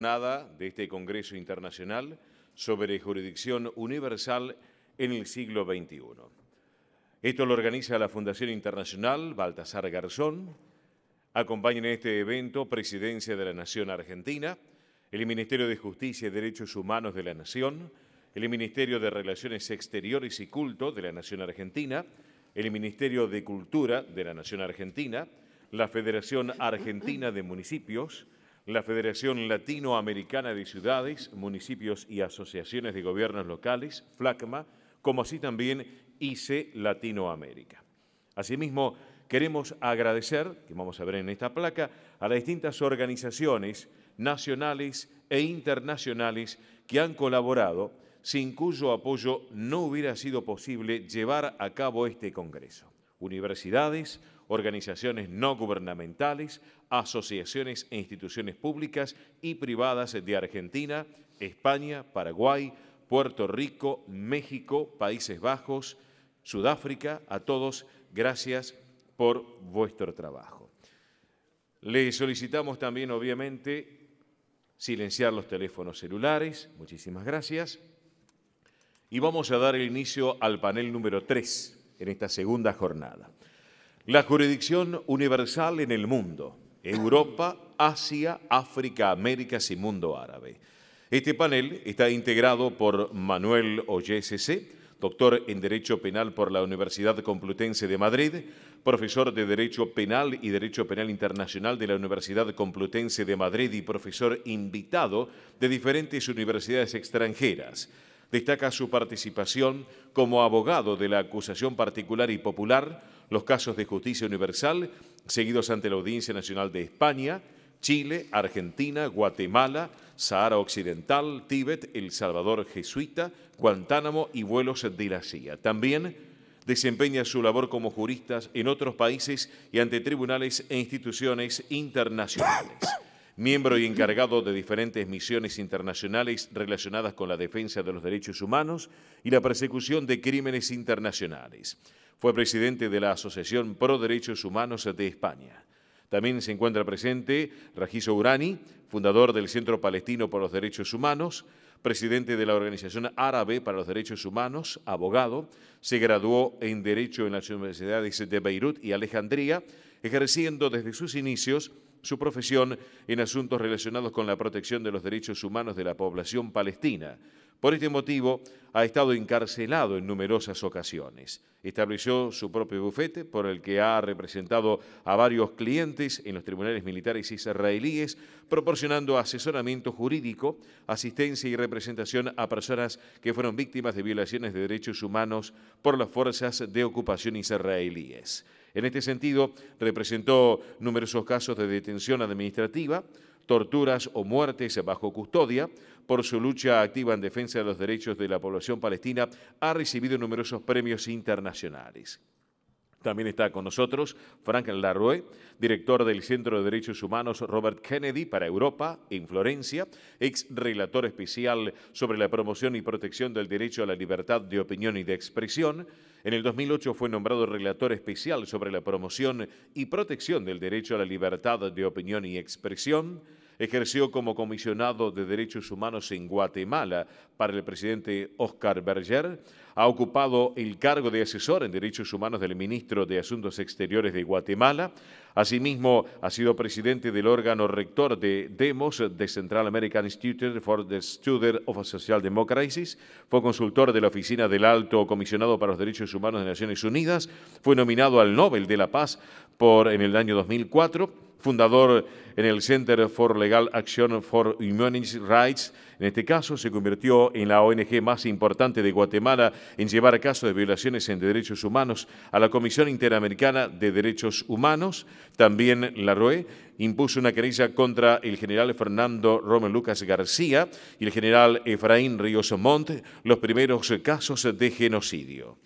nada de este Congreso Internacional sobre Jurisdicción Universal en el siglo XXI. Esto lo organiza la Fundación Internacional Baltasar Garzón. Acompañan en este evento Presidencia de la Nación Argentina, el Ministerio de Justicia y Derechos Humanos de la Nación, el Ministerio de Relaciones Exteriores y Culto de la Nación Argentina, el Ministerio de Cultura de la Nación Argentina, la Federación Argentina de Municipios, la Federación Latinoamericana de Ciudades, Municipios y Asociaciones de Gobiernos Locales, FLACMA, como así también ICE Latinoamérica. Asimismo, queremos agradecer, que vamos a ver en esta placa, a las distintas organizaciones nacionales e internacionales que han colaborado, sin cuyo apoyo no hubiera sido posible llevar a cabo este Congreso. Universidades, organizaciones no gubernamentales, asociaciones e instituciones públicas y privadas de Argentina, España, Paraguay, Puerto Rico, México, Países Bajos, Sudáfrica. A todos, gracias por vuestro trabajo. Le solicitamos también, obviamente, silenciar los teléfonos celulares. Muchísimas gracias. Y vamos a dar el inicio al panel número 3 en esta segunda jornada. La jurisdicción universal en el mundo, Europa, Asia, África, Américas y mundo árabe. Este panel está integrado por Manuel Ollesese, doctor en Derecho Penal por la Universidad Complutense de Madrid, profesor de Derecho Penal y Derecho Penal Internacional de la Universidad Complutense de Madrid y profesor invitado de diferentes universidades extranjeras destaca su participación como abogado de la acusación particular y popular, los casos de justicia universal, seguidos ante la Audiencia Nacional de España, Chile, Argentina, Guatemala, Sahara Occidental, Tíbet, El Salvador Jesuita, Guantánamo y vuelos de la CIA. También desempeña su labor como jurista en otros países y ante tribunales e instituciones internacionales miembro y encargado de diferentes misiones internacionales relacionadas con la defensa de los derechos humanos y la persecución de crímenes internacionales. Fue presidente de la Asociación Pro Derechos Humanos de España. También se encuentra presente Rajizo Urani, fundador del Centro Palestino por los Derechos Humanos, presidente de la Organización Árabe para los Derechos Humanos, abogado, se graduó en Derecho en las universidades de Beirut y Alejandría, ejerciendo desde sus inicios su profesión en asuntos relacionados con la protección de los derechos humanos de la población palestina. Por este motivo, ha estado encarcelado en numerosas ocasiones. Estableció su propio bufete, por el que ha representado a varios clientes en los tribunales militares israelíes, proporcionando asesoramiento jurídico, asistencia y representación a personas que fueron víctimas de violaciones de derechos humanos por las fuerzas de ocupación israelíes. En este sentido, representó numerosos casos de detención administrativa, torturas o muertes bajo custodia. Por su lucha activa en defensa de los derechos de la población palestina, ha recibido numerosos premios internacionales. También está con nosotros Frank Larue, director del Centro de Derechos Humanos Robert Kennedy para Europa en Florencia, ex relator especial sobre la promoción y protección del derecho a la libertad de opinión y de expresión. En el 2008 fue nombrado relator especial sobre la promoción y protección del derecho a la libertad de opinión y expresión. Ejerció como comisionado de Derechos Humanos en Guatemala para el presidente Oscar Berger. Ha ocupado el cargo de asesor en Derechos Humanos del ministro de Asuntos Exteriores de Guatemala. Asimismo, ha sido presidente del órgano rector de DEMOS, de Central American Institute for the Study of Social Democracies. Fue consultor de la Oficina del Alto Comisionado para los Derechos Humanos de Naciones Unidas. Fue nominado al Nobel de la Paz por, en el año 2004 fundador en el Center for Legal Action for Human Rights. En este caso, se convirtió en la ONG más importante de Guatemala en llevar casos de violaciones en derechos humanos a la Comisión Interamericana de Derechos Humanos. También la ROE impuso una querella contra el general Fernando Román Lucas García y el general Efraín Ríos Montt, los primeros casos de genocidio.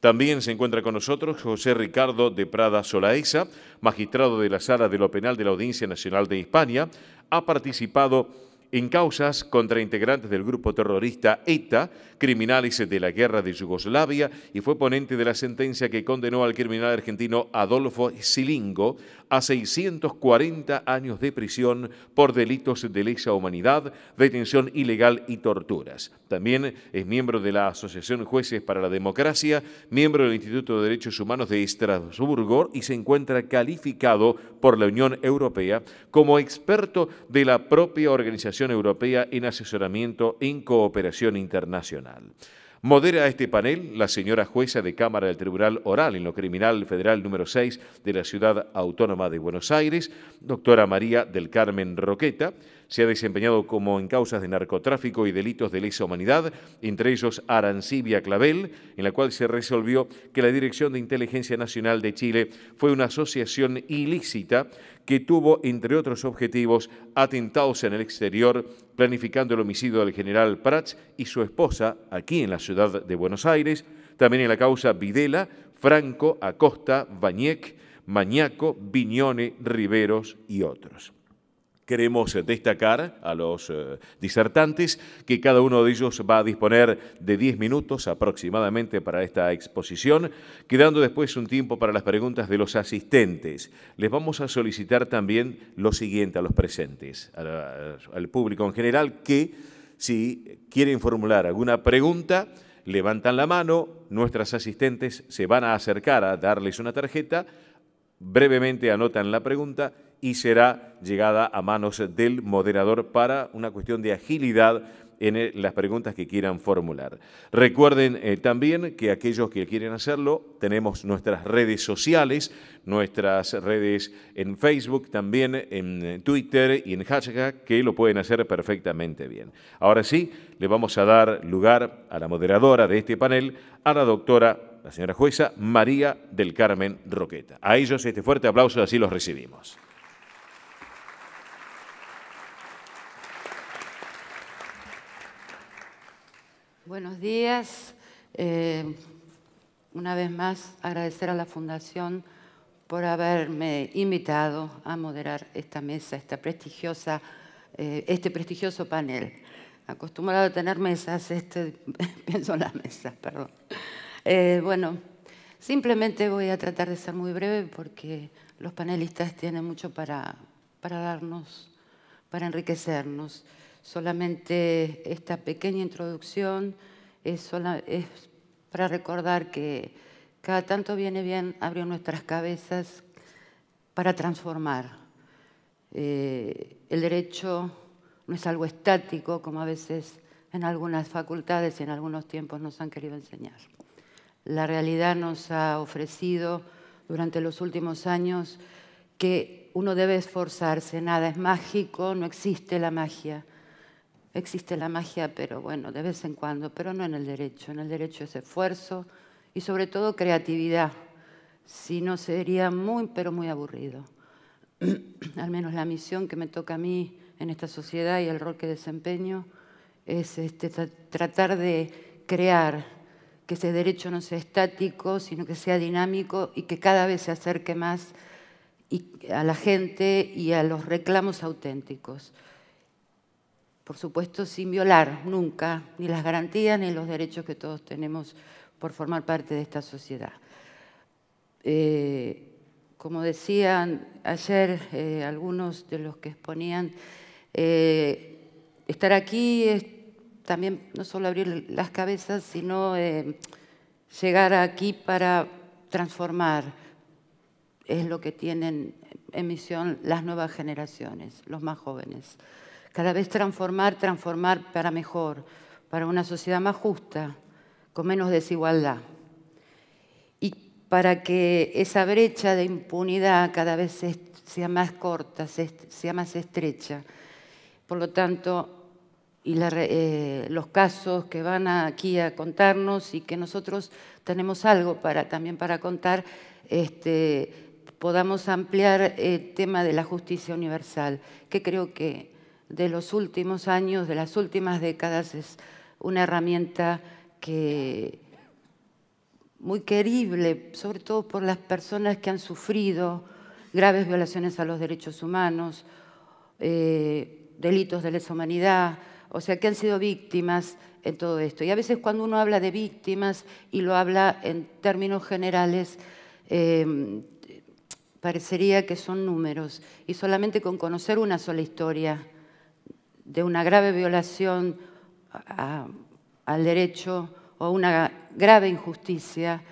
También se encuentra con nosotros José Ricardo de Prada Solaesa, magistrado de la Sala de lo Penal de la Audiencia Nacional de España. Ha participado en causas contra integrantes del grupo terrorista ETA, criminales de la guerra de Yugoslavia, y fue ponente de la sentencia que condenó al criminal argentino Adolfo Silingo a 640 años de prisión por delitos de lesa humanidad, detención ilegal y torturas. También es miembro de la Asociación Jueces para la Democracia, miembro del Instituto de Derechos Humanos de Estrasburgo y se encuentra calificado por la Unión Europea como experto de la propia Organización Europea en asesoramiento en cooperación internacional. Modera este panel la señora jueza de Cámara del Tribunal Oral en lo Criminal Federal número 6 de la Ciudad Autónoma de Buenos Aires, doctora María del Carmen Roqueta. Se ha desempeñado como en causas de narcotráfico y delitos de lesa humanidad, entre ellos Arancibia Clavel, en la cual se resolvió que la Dirección de Inteligencia Nacional de Chile fue una asociación ilícita que tuvo, entre otros objetivos, atentados en el exterior, planificando el homicidio del general Prats y su esposa aquí en la ciudad de Buenos Aires, también en la causa Videla, Franco, Acosta, Bañec, Mañaco, Viñone, Riveros y otros queremos destacar a los eh, disertantes que cada uno de ellos va a disponer de 10 minutos aproximadamente para esta exposición, quedando después un tiempo para las preguntas de los asistentes. Les vamos a solicitar también lo siguiente a los presentes, al público en general, que si quieren formular alguna pregunta, levantan la mano, nuestras asistentes se van a acercar a darles una tarjeta, brevemente anotan la pregunta y será llegada a manos del moderador para una cuestión de agilidad en eh, las preguntas que quieran formular. Recuerden eh, también que aquellos que quieren hacerlo, tenemos nuestras redes sociales, nuestras redes en Facebook, también en eh, Twitter y en hashtag, que lo pueden hacer perfectamente bien. Ahora sí, le vamos a dar lugar a la moderadora de este panel, a la doctora, la señora jueza María del Carmen Roqueta. A ellos este fuerte aplauso, así los recibimos. Buenos días. Eh, una vez más, agradecer a la Fundación por haberme invitado a moderar esta mesa, esta prestigiosa, eh, este prestigioso panel. Acostumbrado a tener mesas, este, pienso en las mesas, perdón. Eh, bueno, simplemente voy a tratar de ser muy breve porque los panelistas tienen mucho para, para darnos, para enriquecernos. Solamente esta pequeña introducción es, para recordar que cada tanto viene bien abrir nuestras cabezas para transformar. Eh, el derecho no es algo estático, como a veces en algunas facultades y en algunos tiempos nos han querido enseñar. La realidad nos ha ofrecido durante los últimos años que uno debe esforzarse, nada es mágico, no existe la magia existe la magia, pero bueno, de vez en cuando, pero no en el derecho. En el derecho es esfuerzo y sobre todo creatividad. Si no, sería muy, pero muy aburrido. Al menos la misión que me toca a mí en esta sociedad y el rol que desempeño es este, tratar de crear que ese derecho no sea estático, sino que sea dinámico y que cada vez se acerque más a la gente y a los reclamos auténticos por supuesto sin violar nunca ni las garantías ni los derechos que todos tenemos por formar parte de esta sociedad. Eh, como decían ayer eh, algunos de los que exponían, eh, estar aquí es también no solo abrir las cabezas, sino llegar aquí para transformar. Es lo que tienen en misión las nuevas generaciones, los más jóvenes cada vez transformar, transformar para mejor, para una sociedad más justa, con menos desigualdad. Y para que esa brecha de impunidad cada vez sea más corta, sea más estrecha. Por lo tanto, y eh, los casos que van aquí a contarnos y que nosotros tenemos algo para, también para contar, este, podamos ampliar el tema de la justicia universal, que creo que de los últimos años, de las últimas décadas, es una herramienta que muy querible, sobre todo por las personas que han sufrido graves violaciones a los derechos humanos, eh, delitos de lesa humanidad, o sea, que han sido víctimas en todo esto. Y a veces cuando uno habla de víctimas y lo habla en términos generales, em, parecería que son números. Y solamente con conocer una sola historia de una grave violación al derecho o una grave injusticia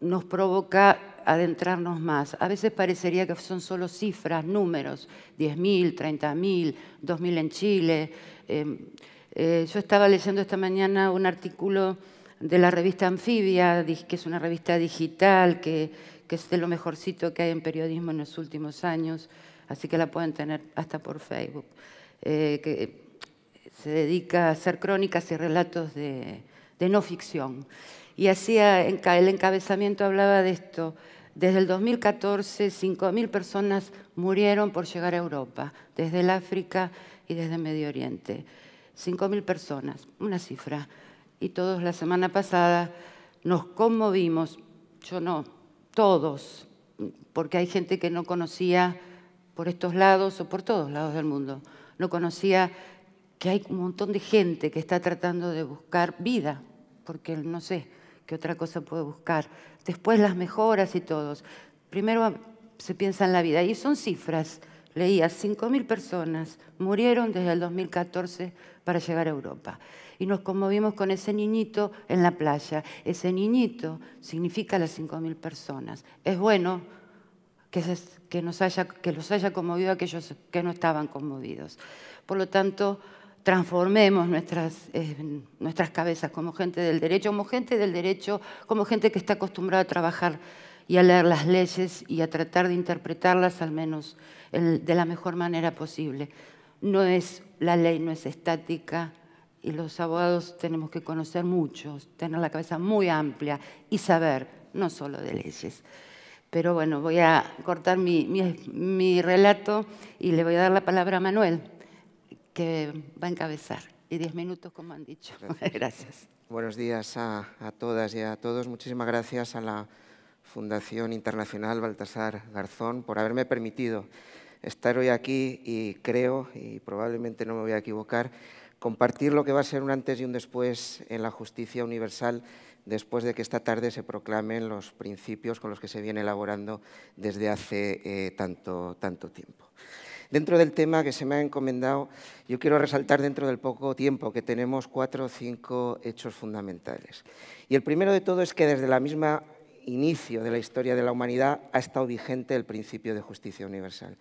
nos provoca adentrarnos más. A veces parecería que son solo cifras, números, 10.000, 30.000, 2.000 en Chile. Em, eh, yo estaba leyendo esta mañana un artículo de la revista Anfibia, que es una revista digital, que, que es de lo mejorcito que hay en periodismo en los últimos años, así que la pueden tener hasta por Facebook. Eh, que se dedica a hacer crónicas y relatos de, no ficción. Y hacía, el encabezamiento hablaba de esto, desde el 2014, 5.000 personas murieron por llegar a Europa, desde el África y desde el Medio Oriente. 5.000 personas, una cifra. Y todos la semana pasada nos conmovimos, yo no, todos, porque hay gente que no conocía por estos lados o por todos lados del mundo no conocía que hay un montón de gente que está tratando de buscar vida, porque no sé qué otra cosa puede buscar. Después las mejoras y todos. Primero se piensa en la vida y son cifras. Leía, 5.000 personas murieron desde el 2014 para llegar a Europa. Y nos conmovimos con ese niñito en la playa. Ese niñito significa las 5.000 personas. Es bueno que, nos haya, los haya conmovido a aquellos que no estaban conmovidos. Por lo tanto, transformemos nuestras, eh, nuestras cabezas como gente del derecho, como gente del derecho, como gente que está acostumbrada a trabajar y a leer las leyes y a tratar de interpretarlas al menos de la mejor manera posible. No es, la ley no es estática y los abogados tenemos que conocer mucho, tener la cabeza muy amplia y saber no solo de leyes. Pero bueno, voy a cortar mi, relato y le voy a dar la palabra a Manuel, que va a encabezar. Y diez minutos, como han dicho. Gracias. Buenos días a, a, todas y a todos. Muchísimas gracias a la Fundación Internacional Baltasar Garzón por haberme permitido estar hoy aquí y creo, y probablemente no me voy a equivocar, compartir lo que va a ser un antes y un después en la justicia universal después de que esta tarde se proclamen los principios con los que se viene elaborando desde hace eh, tanto, tiempo. Dentro del tema que se me ha encomendado, yo quiero resaltar dentro del poco tiempo que tenemos cuatro o cinco hechos fundamentales. Y el primero de todo es que desde el misma inicio de la historia de la humanidad ha estado vigente el principio de justicia universal.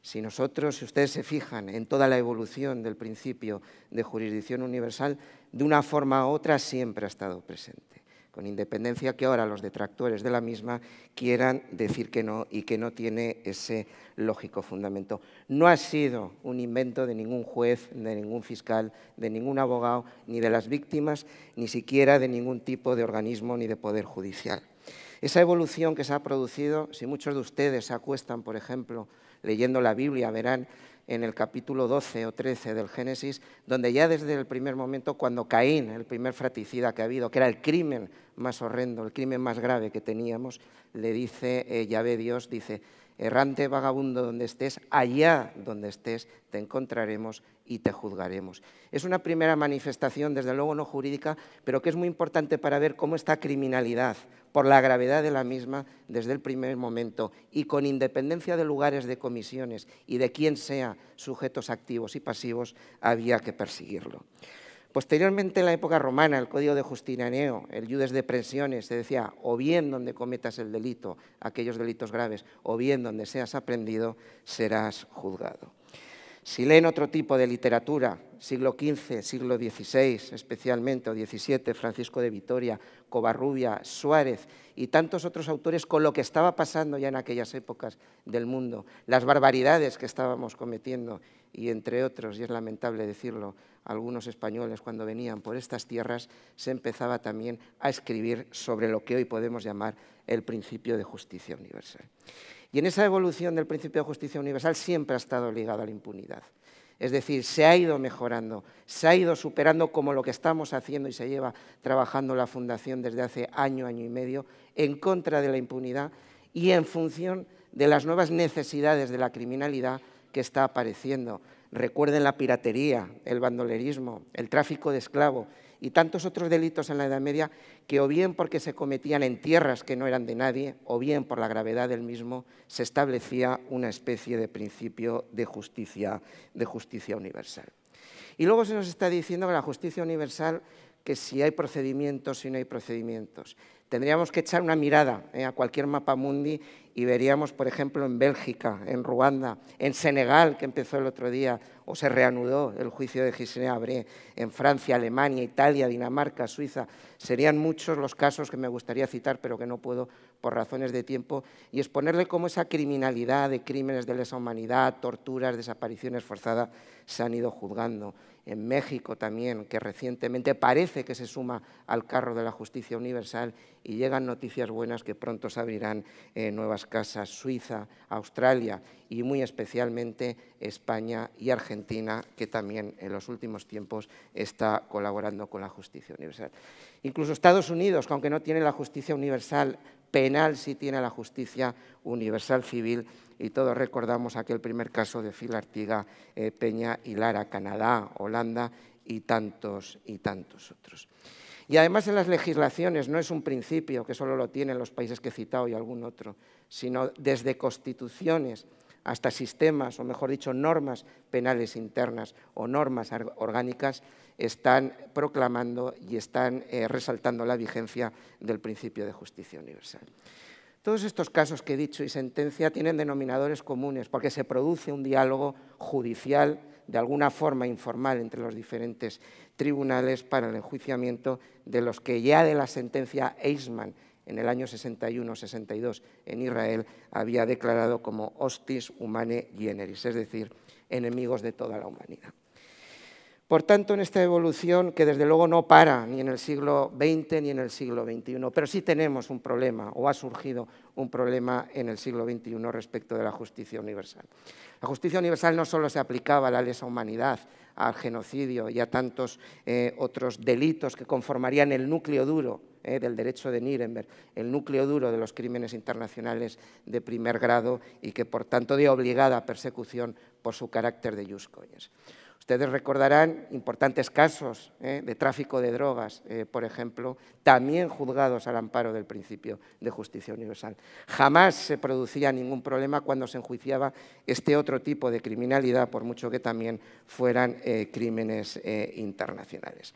Si nosotros, si ustedes se fijan en toda la evolución del principio de jurisdicción universal, de una forma u otra siempre ha estado presente con independencia que ahora los detractores de la misma quieran decir que no y que no tiene ese lógico fundamento. No ha sido un invento de ningún juez, de ningún fiscal, de ningún abogado, ni de las víctimas, ni siquiera de ningún tipo de organismo ni de poder judicial. Esa evolución que se ha producido, si muchos de ustedes se acuestan, por ejemplo, leyendo la Biblia, verán en el capítulo 12 o 13 del Génesis, donde ya desde el primer momento, cuando Caín, el primer fraticida que ha habido, que era el crimen más horrendo, el crimen más grave que teníamos, le dice eh, Yahvé Dios, dice, errante, vagabundo donde estés, allá donde estés, te encontraremos y te juzgaremos. Es una primera manifestación, desde luego no jurídica, pero que es muy importante para ver cómo esta criminalidad, por la gravedad de la misma, desde el primer momento y con independencia de lugares de comisiones y de quién sea sujetos activos y pasivos, había que perseguirlo. Posteriormente, en la época romana, el código de Justinianeo, el iudes de Prensiones, se decía o bien donde cometas el delito, aquellos delitos graves, o bien donde seas aprendido, serás juzgado. Si leen otro tipo de literatura, siglo XV, siglo XVI, especialmente, o XVII, Francisco de Vitoria, Covarrubia, Suárez y tantos otros autores con lo que estaba pasando ya en aquellas épocas del mundo, las barbaridades que estábamos cometiendo y entre otros, y es lamentable decirlo, algunos españoles cuando venían por estas tierras, se empezaba también a escribir sobre lo que hoy podemos llamar el principio de justicia universal. Y en esa evolución del principio de justicia universal siempre ha estado ligado a la impunidad. Es decir, se ha ido mejorando, se ha ido superando como lo que estamos haciendo y se lleva trabajando la Fundación desde hace año, año y medio, en contra de la impunidad y en función de las nuevas necesidades de la criminalidad que está apareciendo, Recuerden la piratería, el bandolerismo, el tráfico de esclavos y tantos otros delitos en la Edad Media que o bien porque se cometían en tierras que no eran de nadie o bien por la gravedad del mismo se establecía una especie de principio de justicia, de justicia universal. Y luego se nos está diciendo que la justicia universal que si hay procedimientos, si no hay procedimientos. Tendríamos que echar una mirada eh, a cualquier mapa mundi y veríamos, por ejemplo, en Bélgica, en Ruanda, en Senegal, que empezó el otro día o se reanudó el juicio de Gisela Abré, en Francia, Alemania, Italia, Dinamarca, Suiza. Serían muchos los casos que me gustaría citar, pero que no puedo por razones de tiempo, y exponerle cómo esa criminalidad de crímenes de lesa humanidad, torturas, desapariciones forzadas se han ido juzgando. En México también, que recientemente parece que se suma al carro de la justicia universal y llegan noticias buenas que pronto se abrirán eh, nuevas casas Suiza, Australia y muy especialmente España y Argentina, que también en los últimos tiempos está colaborando con la justicia universal. Incluso Estados Unidos, aunque no tiene la justicia universal penal, sí tiene la justicia universal civil y todos recordamos aquel primer caso de Filartiga, Artiga, eh, Peña y Lara, Canadá, Holanda y tantos y tantos otros. Y además en las legislaciones no es un principio que solo lo tienen los países que he citado y algún otro, sino desde constituciones hasta sistemas, o mejor dicho, normas penales internas o normas orgánicas, están proclamando y están eh, resaltando la vigencia del principio de justicia universal. Todos estos casos que he dicho y sentencia tienen denominadores comunes porque se produce un diálogo judicial de alguna forma informal entre los diferentes tribunales para el enjuiciamiento de los que ya de la sentencia Eichmann en el año 61-62 en Israel había declarado como hostis humane generis, es decir, enemigos de toda la humanidad. Por tanto, en esta evolución, que desde luego no para ni en el siglo XX ni en el siglo XXI, pero sí tenemos un problema, o ha surgido un problema en el siglo XXI respecto de la justicia universal. La justicia universal no solo se aplicaba a la lesa humanidad, al genocidio y a tantos eh, otros delitos que conformarían el núcleo duro eh, del derecho de Nuremberg, el núcleo duro de los crímenes internacionales de primer grado y que por tanto de obligada persecución por su carácter de jus Ustedes recordarán importantes casos ¿eh? de tráfico de drogas, eh, por ejemplo, también juzgados al amparo del principio de justicia universal. Jamás se producía ningún problema cuando se enjuiciaba este otro tipo de criminalidad, por mucho que también fueran eh, crímenes internacionales.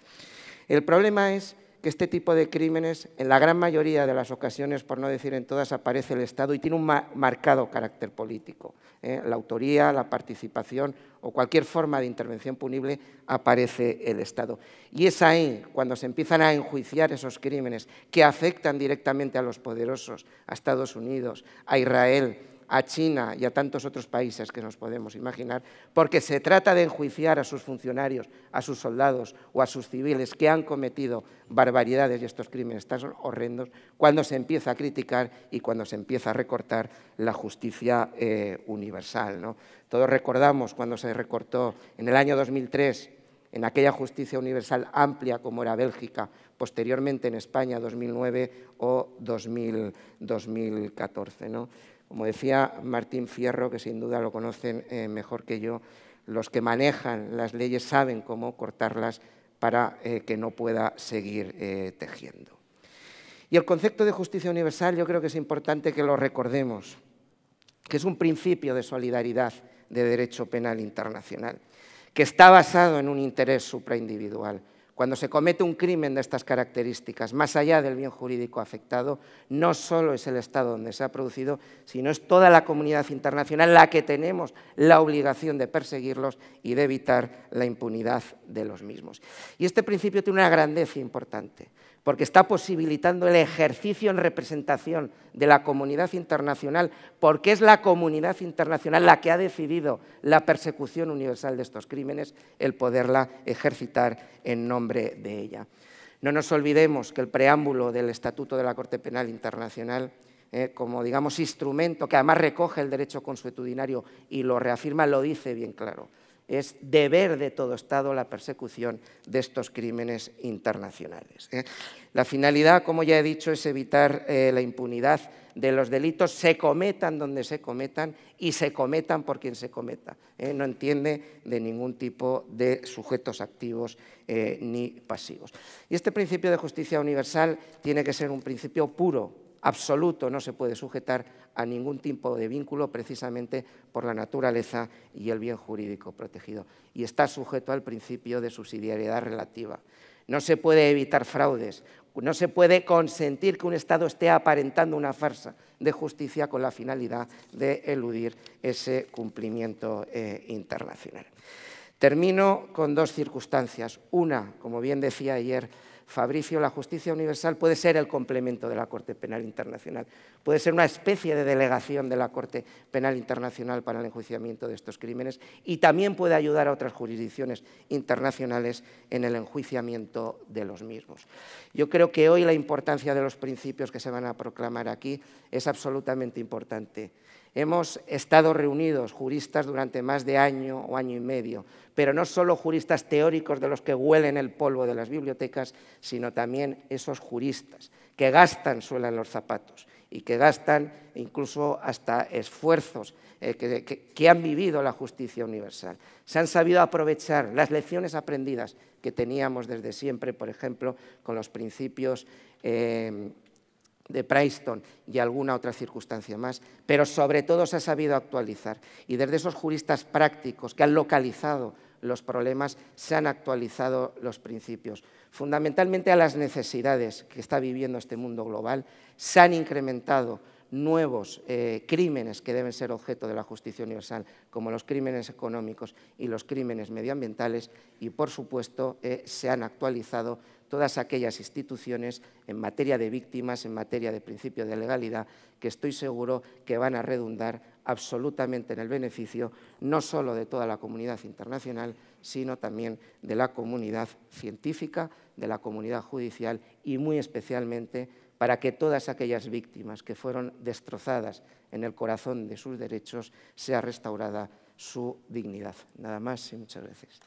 El problema es que este tipo de crímenes, en la gran mayoría de las ocasiones, por no decir en todas, aparece el Estado y tiene un marcado carácter político. ¿eh? La autoría, la participación o cualquier forma de intervención punible aparece el Estado. Y es ahí cuando se empiezan a enjuiciar esos crímenes que afectan directamente a los poderosos, a Estados Unidos, a Israel, a China y a tantos otros países que nos podemos imaginar, porque se trata de enjuiciar a sus funcionarios, a sus soldados o a sus civiles que han cometido barbaridades y estos crímenes tan horrendos, cuando se empieza a criticar y cuando se empieza a recortar la justicia eh, universal. Todos recordamos cuando se recortó en el año 2003 en aquella justicia universal amplia como era Bélgica, posteriormente en España 2009 o 2014. ¿no? Como decía Martín Fierro, que sin duda lo conocen eh, mejor que yo, los que manejan las leyes saben cómo cortarlas para eh, que no pueda seguir eh, tejiendo. Y el concepto de justicia universal yo creo que es importante que lo recordemos, que es un principio de solidaridad de derecho penal internacional, que está basado en un interés supraindividual, cuando se comete un crimen de estas características, más allá del bien jurídico afectado, no solo es el Estado donde se ha producido, sino es toda la comunidad internacional la que tenemos la obligación de perseguirlos y de evitar la impunidad de los mismos. Y este principio tiene una grandeza importante porque está posibilitando el ejercicio en representación de la comunidad internacional, porque es la comunidad internacional la que ha decidido la persecución universal de estos crímenes, el poderla ejercitar en nombre de ella. No nos olvidemos que el preámbulo del Estatuto de la Corte Penal Internacional, eh, como digamos instrumento que además recoge el derecho consuetudinario y lo reafirma, lo dice bien claro es deber de todo Estado la persecución de estos crímenes internacionales. ¿eh? La finalidad, como ya he dicho, es evitar eh, la impunidad de los delitos, se cometan donde se cometan y se cometan por quien se cometa. ¿eh? No entiende de ningún tipo de sujetos activos ni pasivos. Y este principio de justicia universal tiene que ser un principio puro, absoluto no se puede sujetar a ningún tipo de vínculo precisamente por la naturaleza y el bien jurídico protegido y está sujeto al principio de subsidiariedad relativa. No se puede evitar fraudes, no se puede consentir que un Estado esté aparentando una farsa de justicia con la finalidad de eludir ese cumplimiento eh, internacional. Termino con dos circunstancias. Una, como bien decía ayer, Fabricio, la justicia universal puede ser el complemento de la Corte Penal Internacional, puede ser una especie de delegación de la Corte Penal Internacional para el enjuiciamiento de estos crímenes y también puede ayudar a otras jurisdicciones internacionales en el enjuiciamiento de los mismos. Yo creo que hoy la importancia de los principios que se van a proclamar aquí es absolutamente importante. Hemos estado reunidos juristas durante más de año o año y medio, pero no solo juristas teóricos de los que huelen el polvo de las bibliotecas, sino también esos juristas que gastan suelan los zapatos y que gastan incluso hasta esfuerzos eh, que, han vivido la justicia universal. Se han sabido aprovechar las lecciones aprendidas que teníamos desde siempre, por ejemplo, con los principios eh, de Princeton y alguna otra circunstancia más, pero sobre todo se ha sabido actualizar. Y desde esos juristas prácticos que han localizado los problemas, se han actualizado los principios. Fundamentalmente a las necesidades que está viviendo este mundo global, se han incrementado nuevos eh, crímenes que deben ser objeto de la justicia universal, como los crímenes económicos y los crímenes medioambientales, y por supuesto eh, se han actualizado todas aquellas instituciones en materia de víctimas, en materia de principio de legalidad, que estoy seguro que van a redundar absolutamente en el beneficio no solo de toda la comunidad internacional, sino también de la comunidad científica, de la comunidad judicial y muy especialmente para que todas aquellas víctimas que fueron destrozadas en el corazón de sus derechos sea restaurada su dignidad. Nada más y muchas gracias.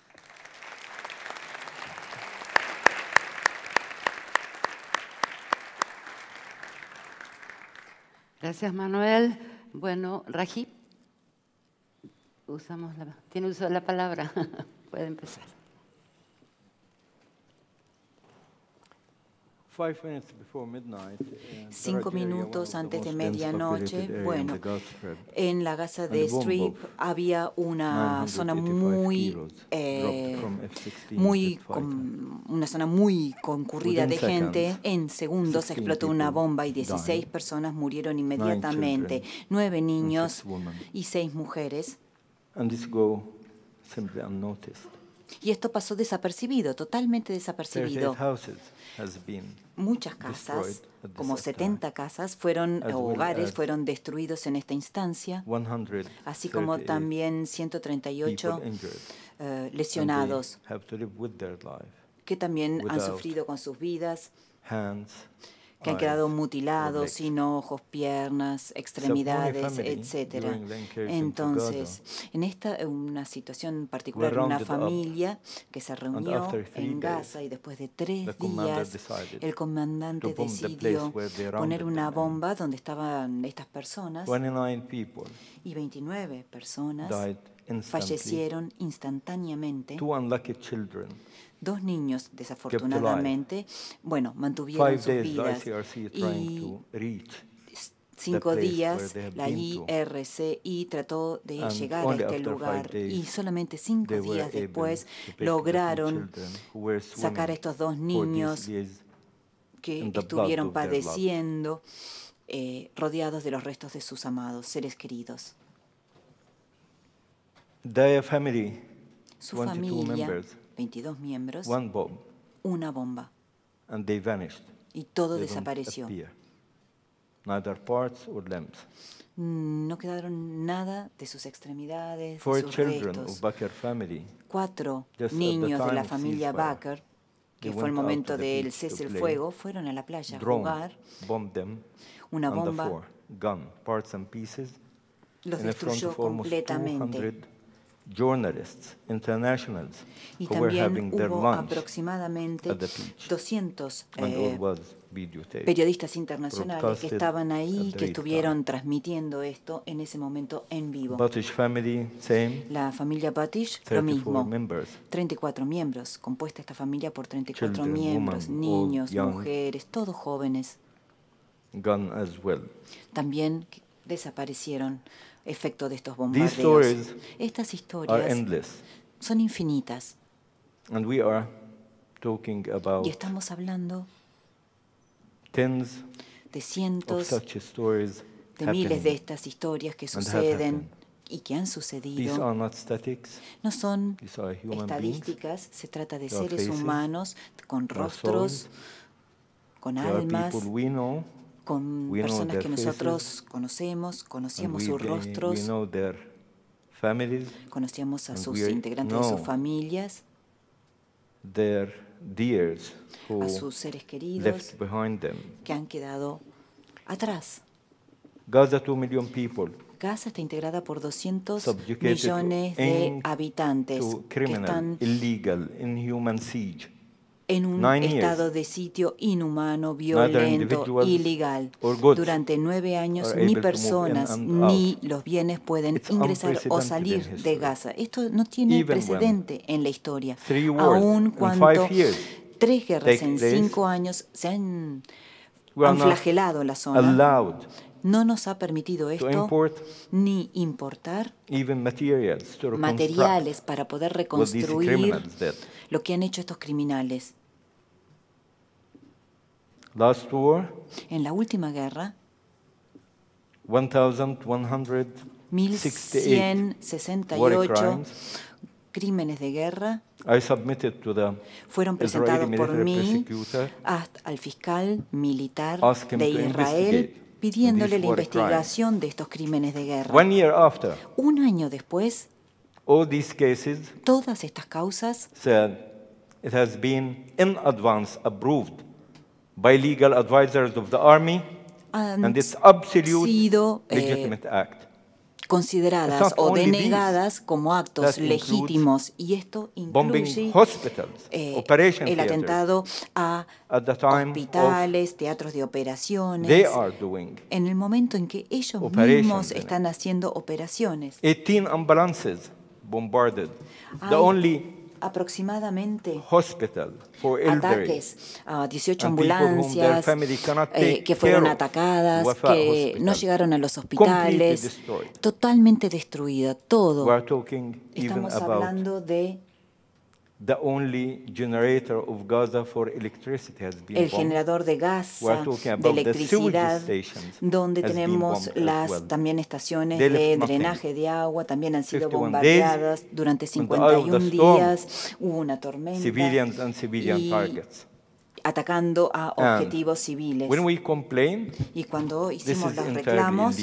Gracias, Manuel. Bueno, Rají, usamos la, tiene uso de la palabra. Puede empezar. Cinco minutos antes de medianoche, bueno, en la Gaza de Strip había una zona muy, eh, muy una zona muy concurrida de gente. En segundos explotó una bomba y 16 personas murieron inmediatamente, nueve niños y seis mujeres. Y esto pasó desapercibido, totalmente desapercibido. Muchas casas, como 70 casas, fueron o hogares fueron destruidos en esta instancia, así como también 138 eh, lesionados que también han sufrido con sus vidas que han quedado mutilados, sin ojos, piernas, extremidades, etc. Entonces, en esta una situación particular, una familia que se reunió en Gaza y después de tres días, el comandante decidió poner una bomba donde estaban estas personas y 29 personas fallecieron instantáneamente. Dos niños, desafortunadamente, bueno, mantuvieron sus vidas. Y cinco días la IRCI trató de llegar a este lugar y solamente cinco días después lograron sacar a estos dos niños que estuvieron padeciendo eh, rodeados de los restos de sus amados, seres queridos. Su familia 22 miembros, una bomba. Y todo desapareció. Mm, no quedaron nada de sus extremidades, de sus restos. Cuatro niños de la familia Baker, que fue el momento del cese el fuego, fueron a la playa a jugar. una bomba. los destruyó completamente journalists, internationals, y who were having their aproximadamente 200 eh, periodistas internacionales que estaban ahí, que estuvieron transmitiendo esto en ese momento en vivo. La familia Batish, lo mismo. 34 miembros, compuesta esta familia por 34 miembros, niños, mujeres, todos jóvenes. También desaparecieron efecto de estos bombardeos. Estas historias son infinitas. y estamos hablando de cientos de miles de estas historias que suceden y que han sucedido. No son estadísticas, se trata de seres humanos con rostros, con almas con personas que nosotros conocemos, conocíamos sus rostros, conocíamos a sus integrantes de sus familias, a sus seres queridos que han quedado atrás. Gaza, está integrada por 200 millones de habitantes que están illegal, inhuman siege en un estado de sitio inhumano, violento, ilegal. Durante nueve años ni personas ni los bienes pueden ingresar o salir de Gaza. Esto no tiene precedente en la historia. Aún cuando tres guerras en cinco años se han, han la zona, no nos ha permitido esto ni importar materiales para poder reconstruir lo que han hecho estos criminales. en la última guerra, 1168 crímenes de guerra fueron presentados por mí al fiscal militar de Israel pidiéndole la investigación de estos crímenes de guerra. Un año después, All these cases Todas estas causas said it has been in advance approved by legal advisors of the army han and sido, eh, legitimate act. consideradas o denegadas como actos legítimos y esto incluye eh, el atentado a hospitales, teatros de operaciones, en el momento en que ellos mismos están haciendo operaciones. 18 bombarded. Hay aproximadamente hospital for ataques, a 18 ambulancias eh, que fueron atacadas, que no llegaron a los hospitales, totalmente destruida, todo. Estamos hablando de only el generador de gas, de electricidad, donde tenemos las también estaciones de drenaje de agua, también han sido bombardeadas durante 51 días, hubo una tormenta y atacando a objetivos civiles. y cuando hicimos los reclamos,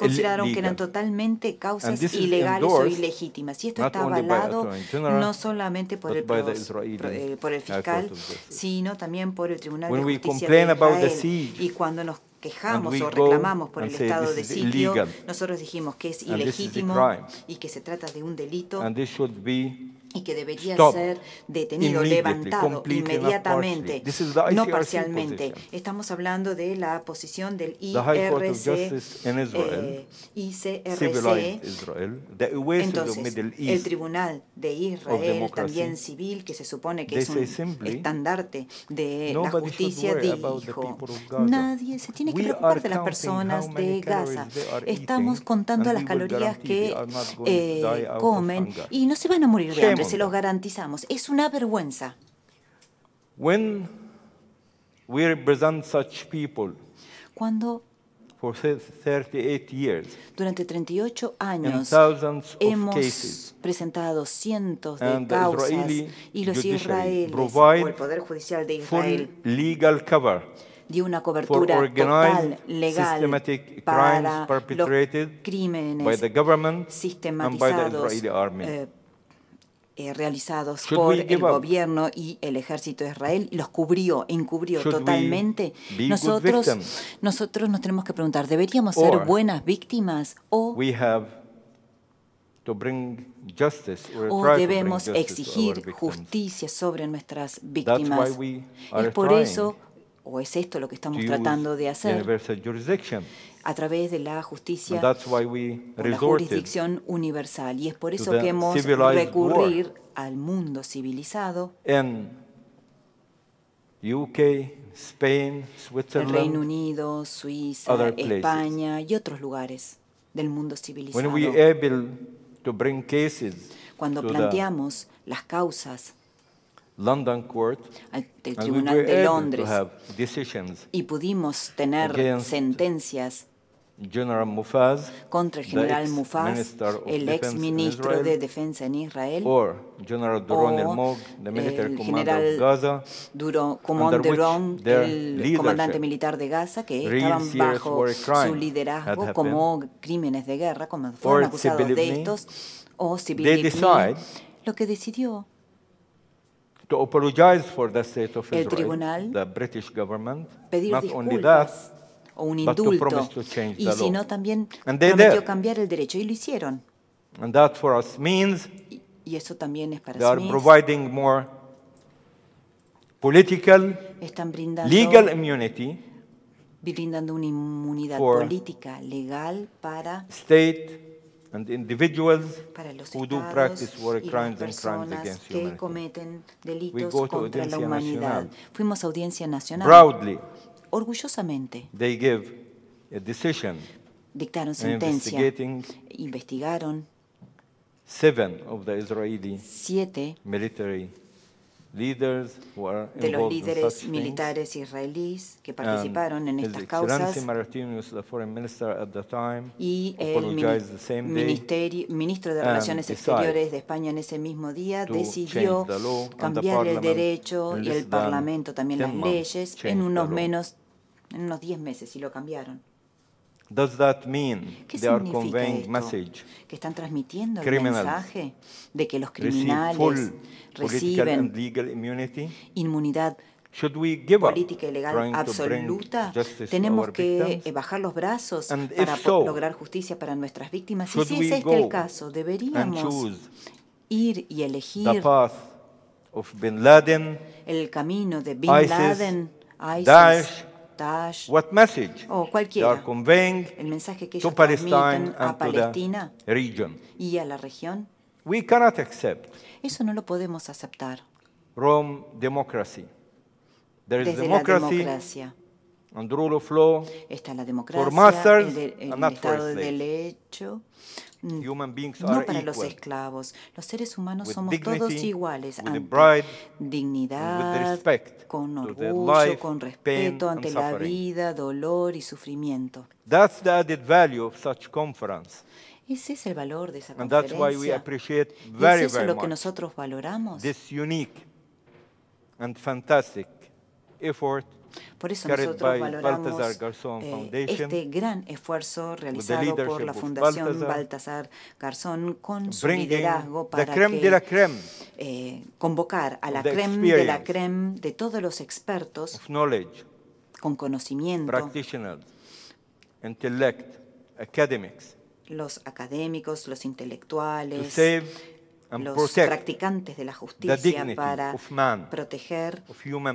consideraron que eran totalmente causas ilegales o ilegítimas. Y esto está avalado no solamente por el, eh, por el fiscal, sino también por el Tribunal de Justicia Israel. Y cuando nos quejamos o reclamamos por el estado de sitio, nosotros dijimos que es ilegítimo y que se trata de un delito y que debería ser detenido, levantado inmediatamente, no parcialmente. Estamos hablando de la posición del IRC, ICRC, eh, entonces el Tribunal de Israel, también civil, que se supone que es un estandarte de la justicia, dijo, nadie se tiene que preocupar de las personas de Gaza. Estamos contando las calorías que eh, comen y no se van a morir de hambre se los garantizamos. Es una vergüenza. When we represent such people Cuando durante 38 años hemos presentado cientos de causas y los israelíes o el Poder Judicial de Israel legal cover dio una cobertura total legal para los crímenes sistematizados gobierno eh, realizados por el gobierno y el ejército de Israel, los cubrió, encubrió totalmente. Nosotros, nosotros nos tenemos que preguntar, ¿deberíamos ser buenas víctimas o debemos exigir justicia sobre nuestras víctimas? Es por eso, o es esto lo que estamos tratando de hacer a través de la justicia o la jurisdicción universal. Y es por eso que hemos recurrir al mundo civilizado. En Reino Unido, Suiza, España y otros lugares del mundo civilizado. Cuando planteamos las causas London Tribunal de Londres y pudimos tener sentencias General Mufaz, contra el general Mufaz, el ex ministro de Defensa en Israel, o General Duron the military el general Gaza, Duro, Duron, el comandante militar de Gaza, que estaban bajo su liderazgo como crímenes de guerra, como fueron acusados de estos, o si lo que decidió to apologize for the state of Israel, el tribunal, the British government, pedir not o un indulto, y sino también prometió cambiar el derecho, y lo hicieron. And that for us means y, eso también es para they are providing more political, Están brindando, legal immunity brindando una inmunidad política legal para state and individuals para los who do practice war crimes and crimes que cometen delitos contra la humanidad. Nacional. Fuimos a audiencia nacional. Proudly, orgullosamente. Dictaron sentencia, investigaron siete de los líderes militares israelíes que participaron en estas causas y el ministro de Relaciones Exteriores de España en ese mismo día decidió cambiar el derecho y el Parlamento también las leyes en unos menos en unos 10 meses y lo cambiaron. ¿Qué significa esto? ¿Que están transmitiendo el mensaje de que los criminales reciben legal inmunidad política y legal absoluta? ¿Tenemos que bajar los brazos para lograr justicia para nuestras víctimas? Y si es este el caso, deberíamos ir y elegir el camino de Bin Laden, ISIS, Daesh, reportage What message o they are cualquiera, conveying el mensaje que to ellos Palestine transmiten a and to the region? y a la región, We cannot accept eso no lo podemos aceptar Rome democracy. There is desde la democracy democracia. and rule of law Está la democracia, masters el, de- el and not estado slaves. del hecho, Mm. no para los esclavos. Los seres humanos somos todos iguales ante dignidad, con orgullo, con respeto ante la vida, dolor y sufrimiento. Ese es el valor de esa conferencia. y eso es lo que nosotros valoramos. This unique and fantastic effort por eso nosotros valoramos eh, este gran esfuerzo realizado por la Fundación Baltasar, Garzón con su liderazgo para eh, convocar a la creme de la creme de todos los expertos con conocimiento, los académicos, los intelectuales, los practicantes de la justicia para proteger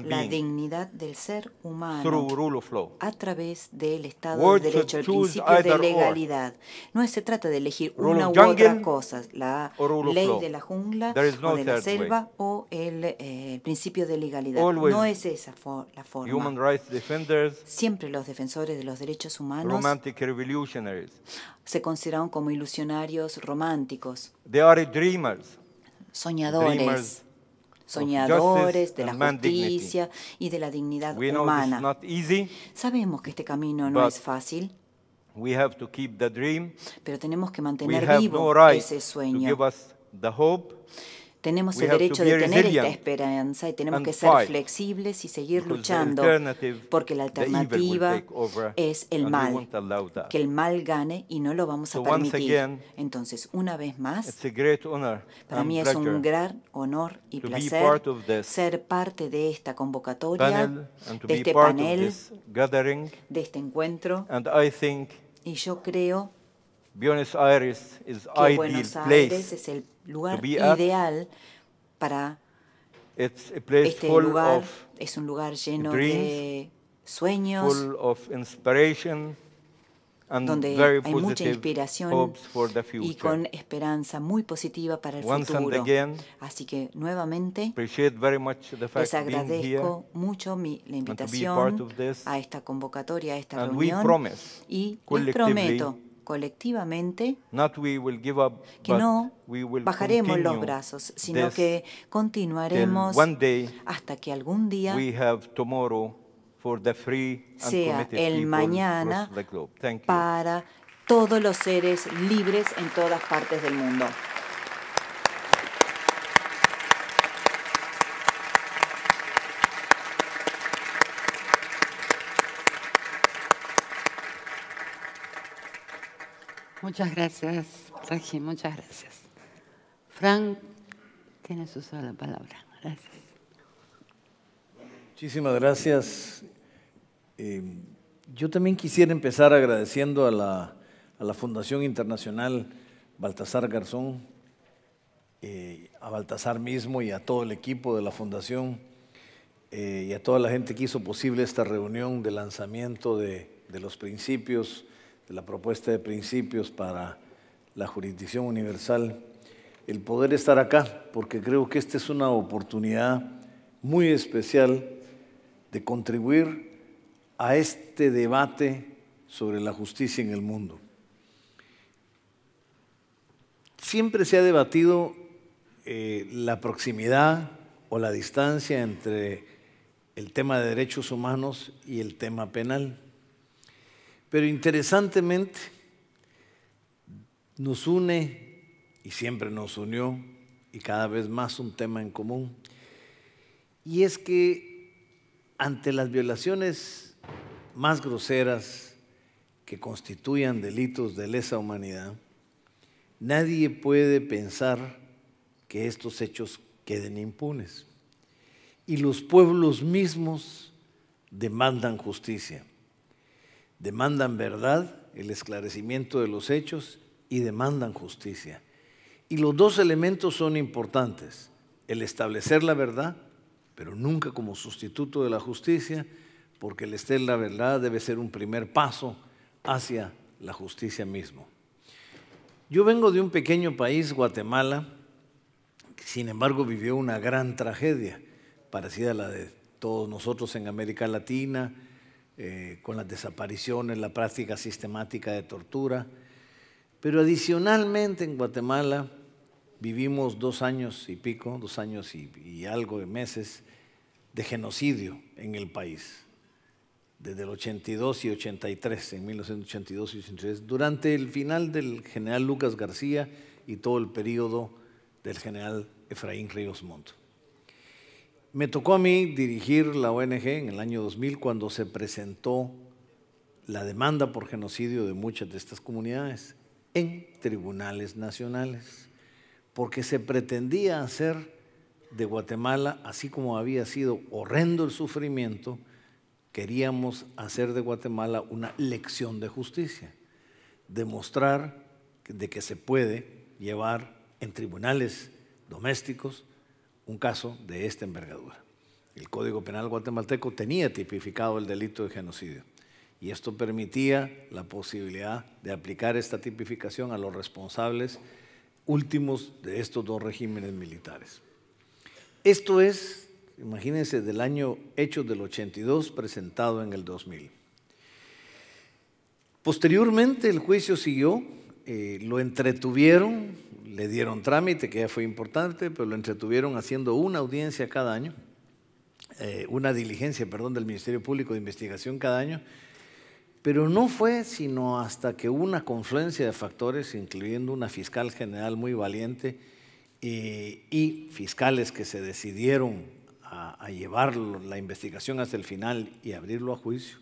la dignidad del ser humano a través del Estado de Derecho, el principio de legalidad. No se trata de elegir una u otra cosa, la ley de la jungla o de la selva o el, eh, principio de legalidad. no es esa la forma. Siempre los defensores de los derechos humanos se consideraron como ilusionarios románticos. dreamers. Soñadores. soñadores de la justicia y de la dignidad humana. Sabemos que este camino no es fácil, pero tenemos que mantener vivo ese sueño. Tenemos el derecho de tener esta esperanza y tenemos que ser flexibles y seguir luchando, porque la alternativa es el mal, que el mal gane y no lo vamos a permitir. Entonces, una vez más, para mí es un gran honor y placer ser parte de esta convocatoria, de este panel, de este encuentro, y yo creo Buenos Aires, is que Buenos Aires es el lugar ideal para It's a place este full lugar. Of es un lugar lleno de sueños, full of inspiration and donde very hay mucha inspiración y con esperanza muy positiva para el futuro. Así que nuevamente les agradezco mucho mi, la invitación a esta convocatoria, a esta reunión y les prometo colectivamente que no bajaremos los brazos, sino que continuaremos hasta que algún día sea el mañana para todos los seres libres en todas partes del mundo. Muchas gracias, Regi, muchas gracias. Frank, tienes uso la palabra. Gracias. Muchísimas gracias. Em, yo también quisiera empezar agradeciendo a la, Fundación Internacional Baltasar Garzón, eh, a Baltasar mismo y a todo el equipo de la Fundación eh, y a toda la gente que hizo posible esta reunión de lanzamiento de, de los principios de la propuesta de principios para la jurisdicción universal, el poder estar acá, porque creo que esta es una oportunidad muy especial de contribuir a este debate sobre la justicia en el mundo. Siempre se ha debatido eh, la proximidad o la distancia entre el tema de derechos humanos y el tema penal. Pero interesantemente, nos une y siempre nos unió y cada vez más un tema en común. Y es que ante las violaciones más groseras que constituyan delitos de lesa humanidad, nadie puede pensar que estos hechos queden impunes. Y los pueblos mismos demandan justicia demandan verdad, el esclarecimiento de los hechos y demandan justicia. Y los dos elementos son importantes, el establecer la verdad, pero nunca como sustituto de la justicia, porque el estar la verdad debe ser un primer paso hacia la justicia mismo. Yo vengo de un pequeño país, Guatemala, que sin embargo vivió una gran tragedia, parecida a la de todos nosotros en América Latina, eh, con las desapariciones, la práctica sistemática de tortura. Pero adicionalmente en Guatemala vivimos dos años y pico, dos años y, y algo de meses de genocidio en el país, desde el 82 y 83, en 1982 y 83, durante el final del general Lucas García y todo el periodo del general Efraín Ríos Montt. Me tocó a mí dirigir la ONG en el año 2000 cuando se presentó la demanda por genocidio de muchas de estas comunidades en tribunales nacionales, porque se pretendía hacer de Guatemala, así como había sido horrendo el sufrimiento, queríamos hacer de Guatemala una lección de justicia, demostrar de que se puede llevar en tribunales domésticos, un caso de esta envergadura. El Código Penal guatemalteco tenía tipificado el delito de genocidio y esto permitía la posibilidad de aplicar esta tipificación a los responsables últimos de estos dos regímenes militares. Esto es, imagínense, del año hecho del 82 presentado en el 2000. Posteriormente el juicio siguió, eh, lo entretuvieron le dieron trámite, que ya fue importante, pero lo entretuvieron haciendo una audiencia cada año, eh, una diligencia, perdón, del Ministerio Público de Investigación cada año, pero no fue sino hasta que una confluencia de factores, incluyendo una fiscal general muy valiente y, fiscales que se decidieron a llevar la investigación hasta el final y abrirlo a juicio,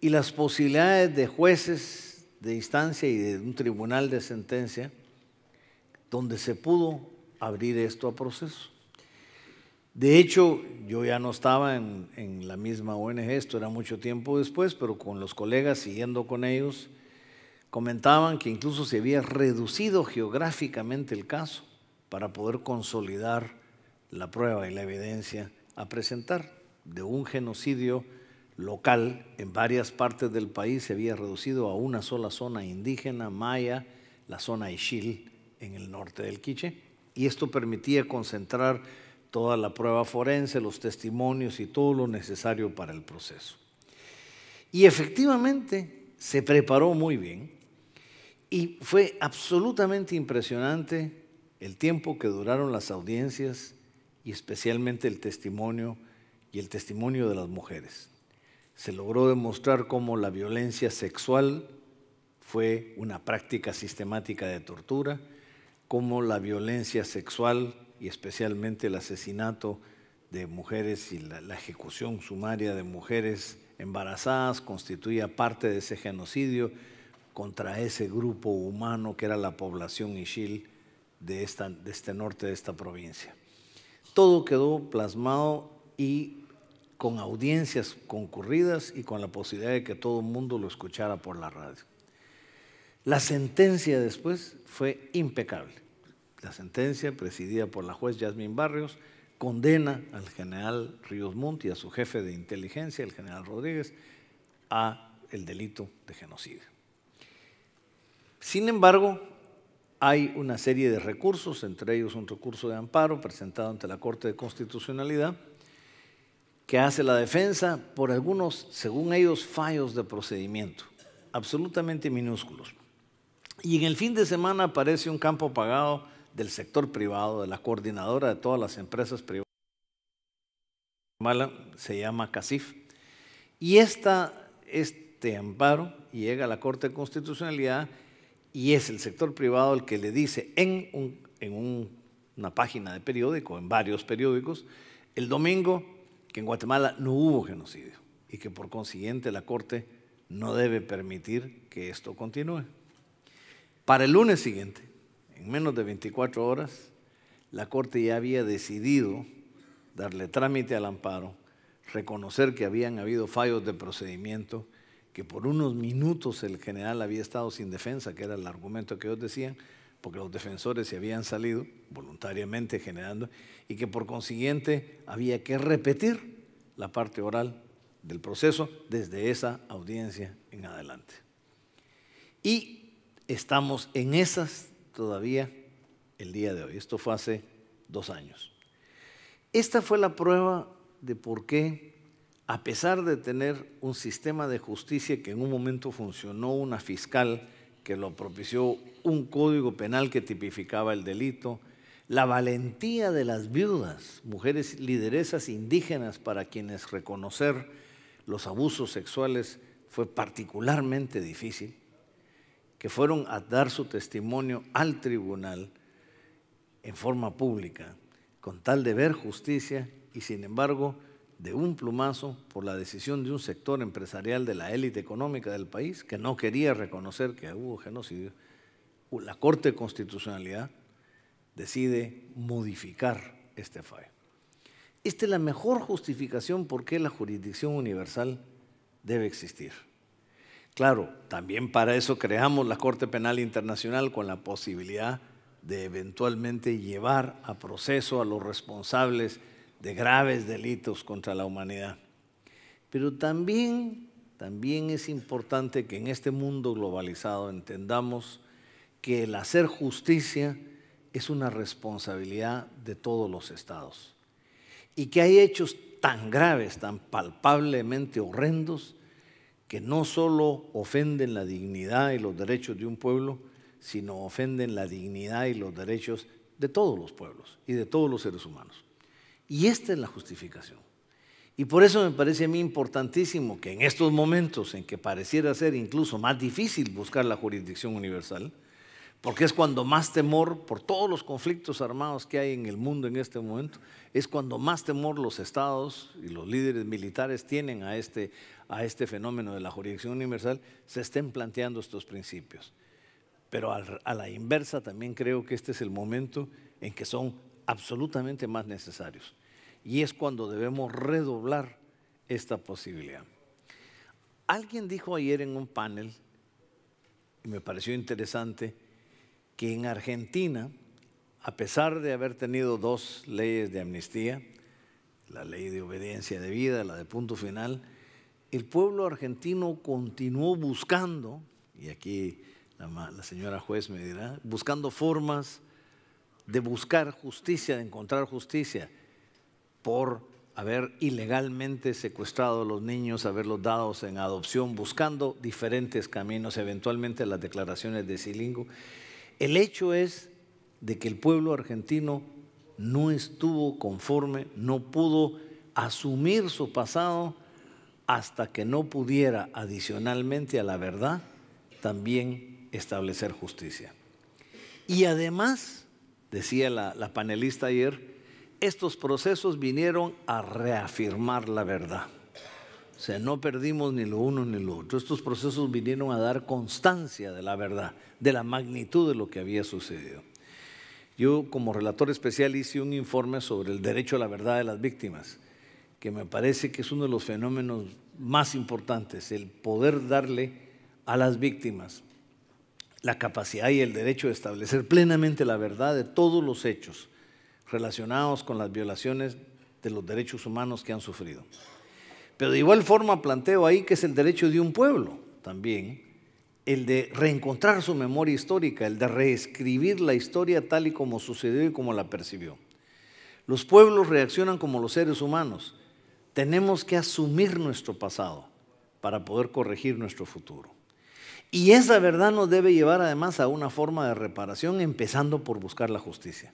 y las posibilidades de jueces de instancia y de un tribunal de sentencia, donde se pudo abrir esto a proceso. De hecho, yo ya no estaba en, la misma ONG, esto era mucho tiempo después, pero con los colegas, siguiendo con ellos, comentaban que incluso se había reducido geográficamente el caso para poder consolidar la prueba y la evidencia a presentar de un genocidio local en varias partes del país se había reducido a una sola zona indígena, maya, la zona Ishil en el norte del Quiche. Y esto permitía concentrar toda la prueba forense, los testimonios y todo lo necesario para el proceso. Y efectivamente se preparó muy bien y fue absolutamente impresionante el tiempo que duraron las audiencias y especialmente el testimonio y el testimonio de las mujeres. Se logró demostrar cómo la violencia sexual fue una práctica sistemática de tortura, cómo la violencia sexual y especialmente el asesinato de mujeres y la, ejecución sumaria de mujeres embarazadas constituía parte de ese genocidio contra ese grupo humano que era la población Ishil de, de este norte de esta provincia. Todo quedó plasmado y con audiencias concurridas y con la posibilidad de que todo el mundo lo escuchara por la radio. La sentencia después fue impecable. La sentencia, presidida por la juez Yasmín Barrios, condena al general Ríos Montt y a su jefe de inteligencia, el general Rodríguez, a el delito de genocidio. Sin embargo, hay una serie de recursos, entre ellos un recurso de amparo presentado ante la Corte de Constitucionalidad, que hace la defensa por algunos, según ellos, fallos de procedimiento, absolutamente minúsculos. Y en el fin de semana aparece un campo pagado del sector privado, de la coordinadora de todas las empresas privadas Guatemala, se llama CACIF. Y este amparo llega a la Corte de Constitucionalidad y es el sector privado el que le dice en, un, en una página de periódico, en varios periódicos, el domingo que en Guatemala no hubo genocidio y que por consiguiente la Corte no debe permitir que esto continúe. Para el lunes siguiente, en menos de 24 horas, la Corte ya había decidido darle trámite al amparo, reconocer que habían habido fallos de procedimiento, que por unos minutos el general había estado sin defensa, que era el argumento que ellos decían, porque los defensores se habían salido voluntariamente generando, y que por consiguiente había que repetir la parte oral del proceso desde esa audiencia en adelante. Y estamos en esas todavía el día de hoy. Esto fue hace dos años. Esta fue la prueba de por qué, a pesar de tener un sistema de justicia que en un momento funcionó, una fiscal que lo propició, un código penal que tipificaba el delito, la valentía de las viudas, mujeres lideresas indígenas para quienes reconocer los abusos sexuales fue particularmente difícil que fueron a dar su testimonio al tribunal en forma pública, con tal de ver justicia y sin embargo de un plumazo por la decisión de un sector empresarial de la élite económica del país que no quería reconocer que hubo genocidio, la Corte de Constitucionalidad decide modificar este fallo. Esta es la mejor justificación por qué la jurisdicción universal debe existir. Claro, también para eso creamos la Corte Penal Internacional con la posibilidad de eventualmente llevar a proceso a los responsables de graves delitos contra la humanidad. Pero también, también es importante que en este mundo globalizado entendamos que el hacer justicia es una responsabilidad de todos los estados y que hay hechos tan graves, tan palpablemente horrendos, que no solo ofenden la dignidad y los derechos de un pueblo, sino ofenden la dignidad y los derechos de todos los pueblos y de todos los seres humanos. Y esta es la justificación. Y por eso me parece a mí importantísimo que en estos momentos en que pareciera ser incluso más difícil buscar la jurisdicción universal, porque es cuando más temor, por todos los conflictos armados que hay en el mundo en este momento, es cuando más temor los estados y los líderes militares tienen a este, a este fenómeno de la jurisdicción universal, se estén planteando estos principios. Pero a la inversa también creo que este es el momento en que son absolutamente más necesarios. Y es cuando debemos redoblar esta posibilidad. Alguien dijo ayer en un panel, y me pareció interesante, que en Argentina, a pesar de haber tenido dos leyes de amnistía, la ley de obediencia de vida, la de punto final, el pueblo argentino continuó buscando, y aquí la, señora juez me dirá, buscando formas de buscar justicia, de encontrar justicia por haber ilegalmente secuestrado a los niños, haberlos dado en adopción, buscando diferentes caminos, eventualmente las declaraciones de Silingo. El hecho es de que el pueblo argentino no estuvo conforme, no pudo asumir su pasado hasta que no pudiera, adicionalmente a la verdad, también establecer justicia. Y además, decía la, panelista ayer, estos procesos vinieron a reafirmar la verdad sea, no perdimos ni lo uno ni lo otro. Estos procesos vinieron a dar constancia de la verdad, de la magnitud de lo que había sucedido. Yo como relator especial hice un informe sobre el derecho a la verdad de las víctimas, que me parece que es uno de los fenómenos más importantes, el poder darle a las víctimas la capacidad y el derecho de establecer plenamente la verdad de todos los hechos relacionados con las violaciones de los derechos humanos que han sufrido. Pero de igual forma planteo ahí que es el derecho de un pueblo también, el de reencontrar su memoria histórica, el de reescribir la historia tal y como sucedió y como la percibió. Los pueblos reaccionan como los seres humanos. Tenemos que asumir nuestro pasado para poder corregir nuestro futuro. Y esa verdad nos debe llevar además a una forma de reparación, empezando por buscar la justicia.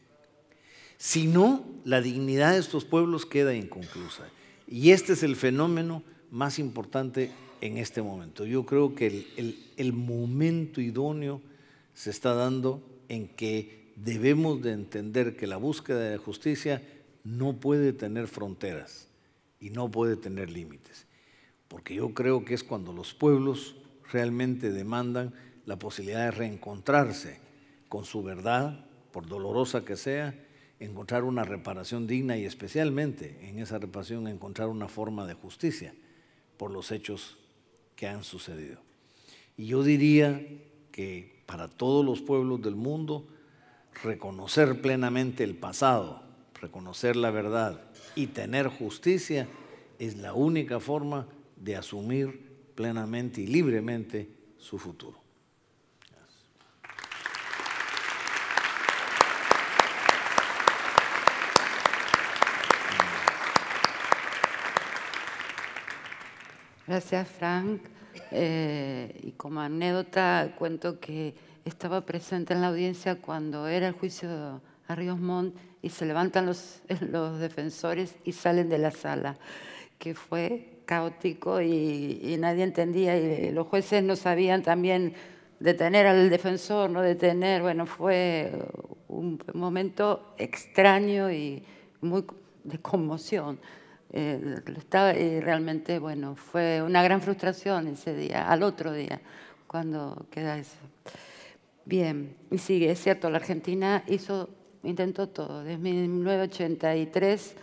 Si no, la dignidad de estos pueblos queda inconclusa. Y este es el fenómeno más importante en este momento. Yo creo que el, momento idóneo se está dando en que debemos de entender que la búsqueda de justicia no puede tener fronteras y no puede tener límites. Porque yo creo que es cuando los pueblos realmente demandan la posibilidad de reencontrarse con su verdad, por dolorosa que sea, encontrar una reparación digna y especialmente en esa reparación encontrar una forma de justicia por los hechos que han sucedido. Y yo diría que para todos los pueblos del mundo, reconocer plenamente el pasado, reconocer la verdad y tener justicia es la única forma de asumir plenamente y libremente su futuro. Gracias, Frank. Eh, y como anécdota cuento que estaba presente en la audiencia cuando era el juicio a Ríos Montt y se levantan los, defensores y salen de la sala, que fue caótico y, y nadie entendía y los jueces no sabían también detener al defensor, no detener, bueno, fue un momento extraño y muy de conmoción. Eh, estaba, y realmente, bueno, fue una gran frustración ese día, al otro día, cuando queda eso. Bien, y sigue, es cierto, la Argentina hizo, intentó todo, desde 1983,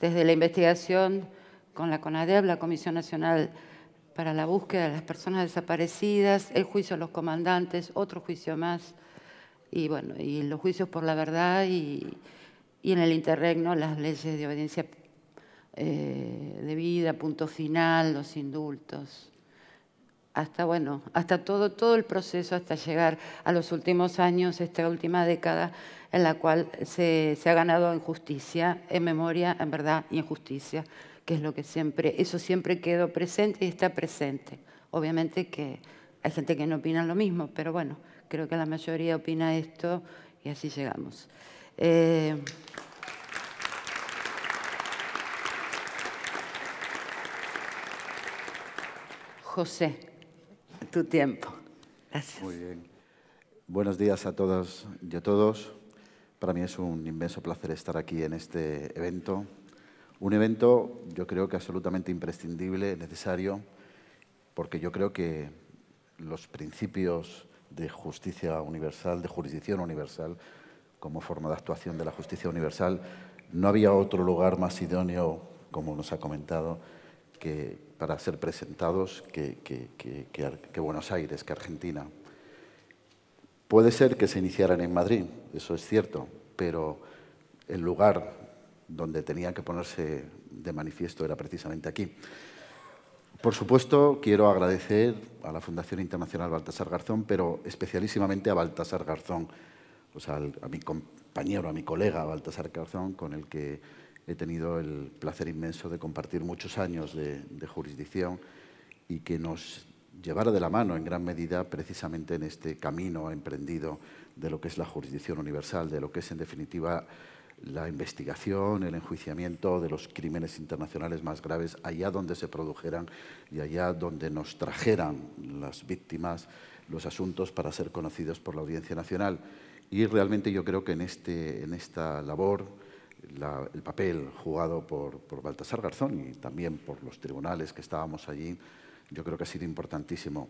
desde la investigación con la CONADEB, la Comisión Nacional para la Búsqueda de las Personas Desaparecidas, el juicio a los comandantes, otro juicio más, y bueno, y los juicios por la verdad y, y en el interregno las leyes de obediencia eh, de vida, punto final, los indultos, hasta bueno, hasta todo, todo el proceso, hasta llegar a los últimos años, esta última década en la cual se, ha ganado en justicia, en memoria, en verdad injusticia, en justicia, que es lo que siempre, eso siempre quedó presente y está presente. Obviamente que hay gente que no opina lo mismo, pero bueno, creo que la mayoría opina esto y así llegamos. Eh... José, tu tiempo. Gracias. Muy bien. Buenos días a todas y a todos. Para mí es un inmenso placer estar aquí en este evento. Un evento yo creo que absolutamente imprescindible, necesario, porque yo creo que los principios de justicia universal, de jurisdicción universal, como forma de actuación de la justicia universal, no había otro lugar más idóneo, como nos ha comentado, que, para ser presentados que, Buenos Aires, que Argentina. Puede ser que se iniciaran en Madrid, eso es cierto, pero el lugar donde tenía que ponerse de manifiesto era precisamente aquí. Por supuesto, quiero agradecer a la Fundación Internacional Baltasar Garzón, pero especialísimamente a Baltasar Garzón, o sea, a mi compañero, a mi colega Baltasar Garzón, con el que he tenido el placer inmenso de compartir muchos años de, jurisdicción y que nos llevara de la mano en gran medida precisamente en este camino emprendido de lo que es la jurisdicción universal, de lo que es en definitiva la investigación, el enjuiciamiento de los crímenes internacionales más graves, allá donde se produjeran y allá donde nos trajeran las víctimas los asuntos para ser conocidos por la Audiencia Nacional. Y realmente yo creo que en, este, en esta labor el papel jugado por, Baltasar Garzón y también por los tribunales que estábamos allí, yo creo que ha sido importantísimo.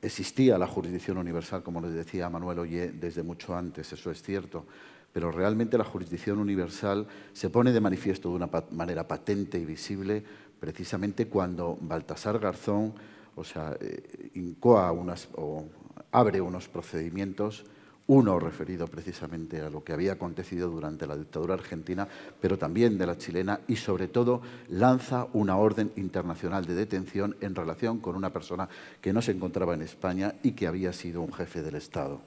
Existía la jurisdicción universal, como les decía Manuel Oye, desde mucho antes, eso es cierto, pero realmente la jurisdicción universal se pone de manifiesto de una manera patente y visible precisamente cuando Baltasar Garzón o sea, eh, incoa o abre unos procedimientos uno referido precisamente a lo que había acontecido durante la dictadura argentina, pero también de la chilena, y sobre todo lanza una orden internacional de detención en relación con una persona que no se encontraba en España y que había sido un jefe del Estado.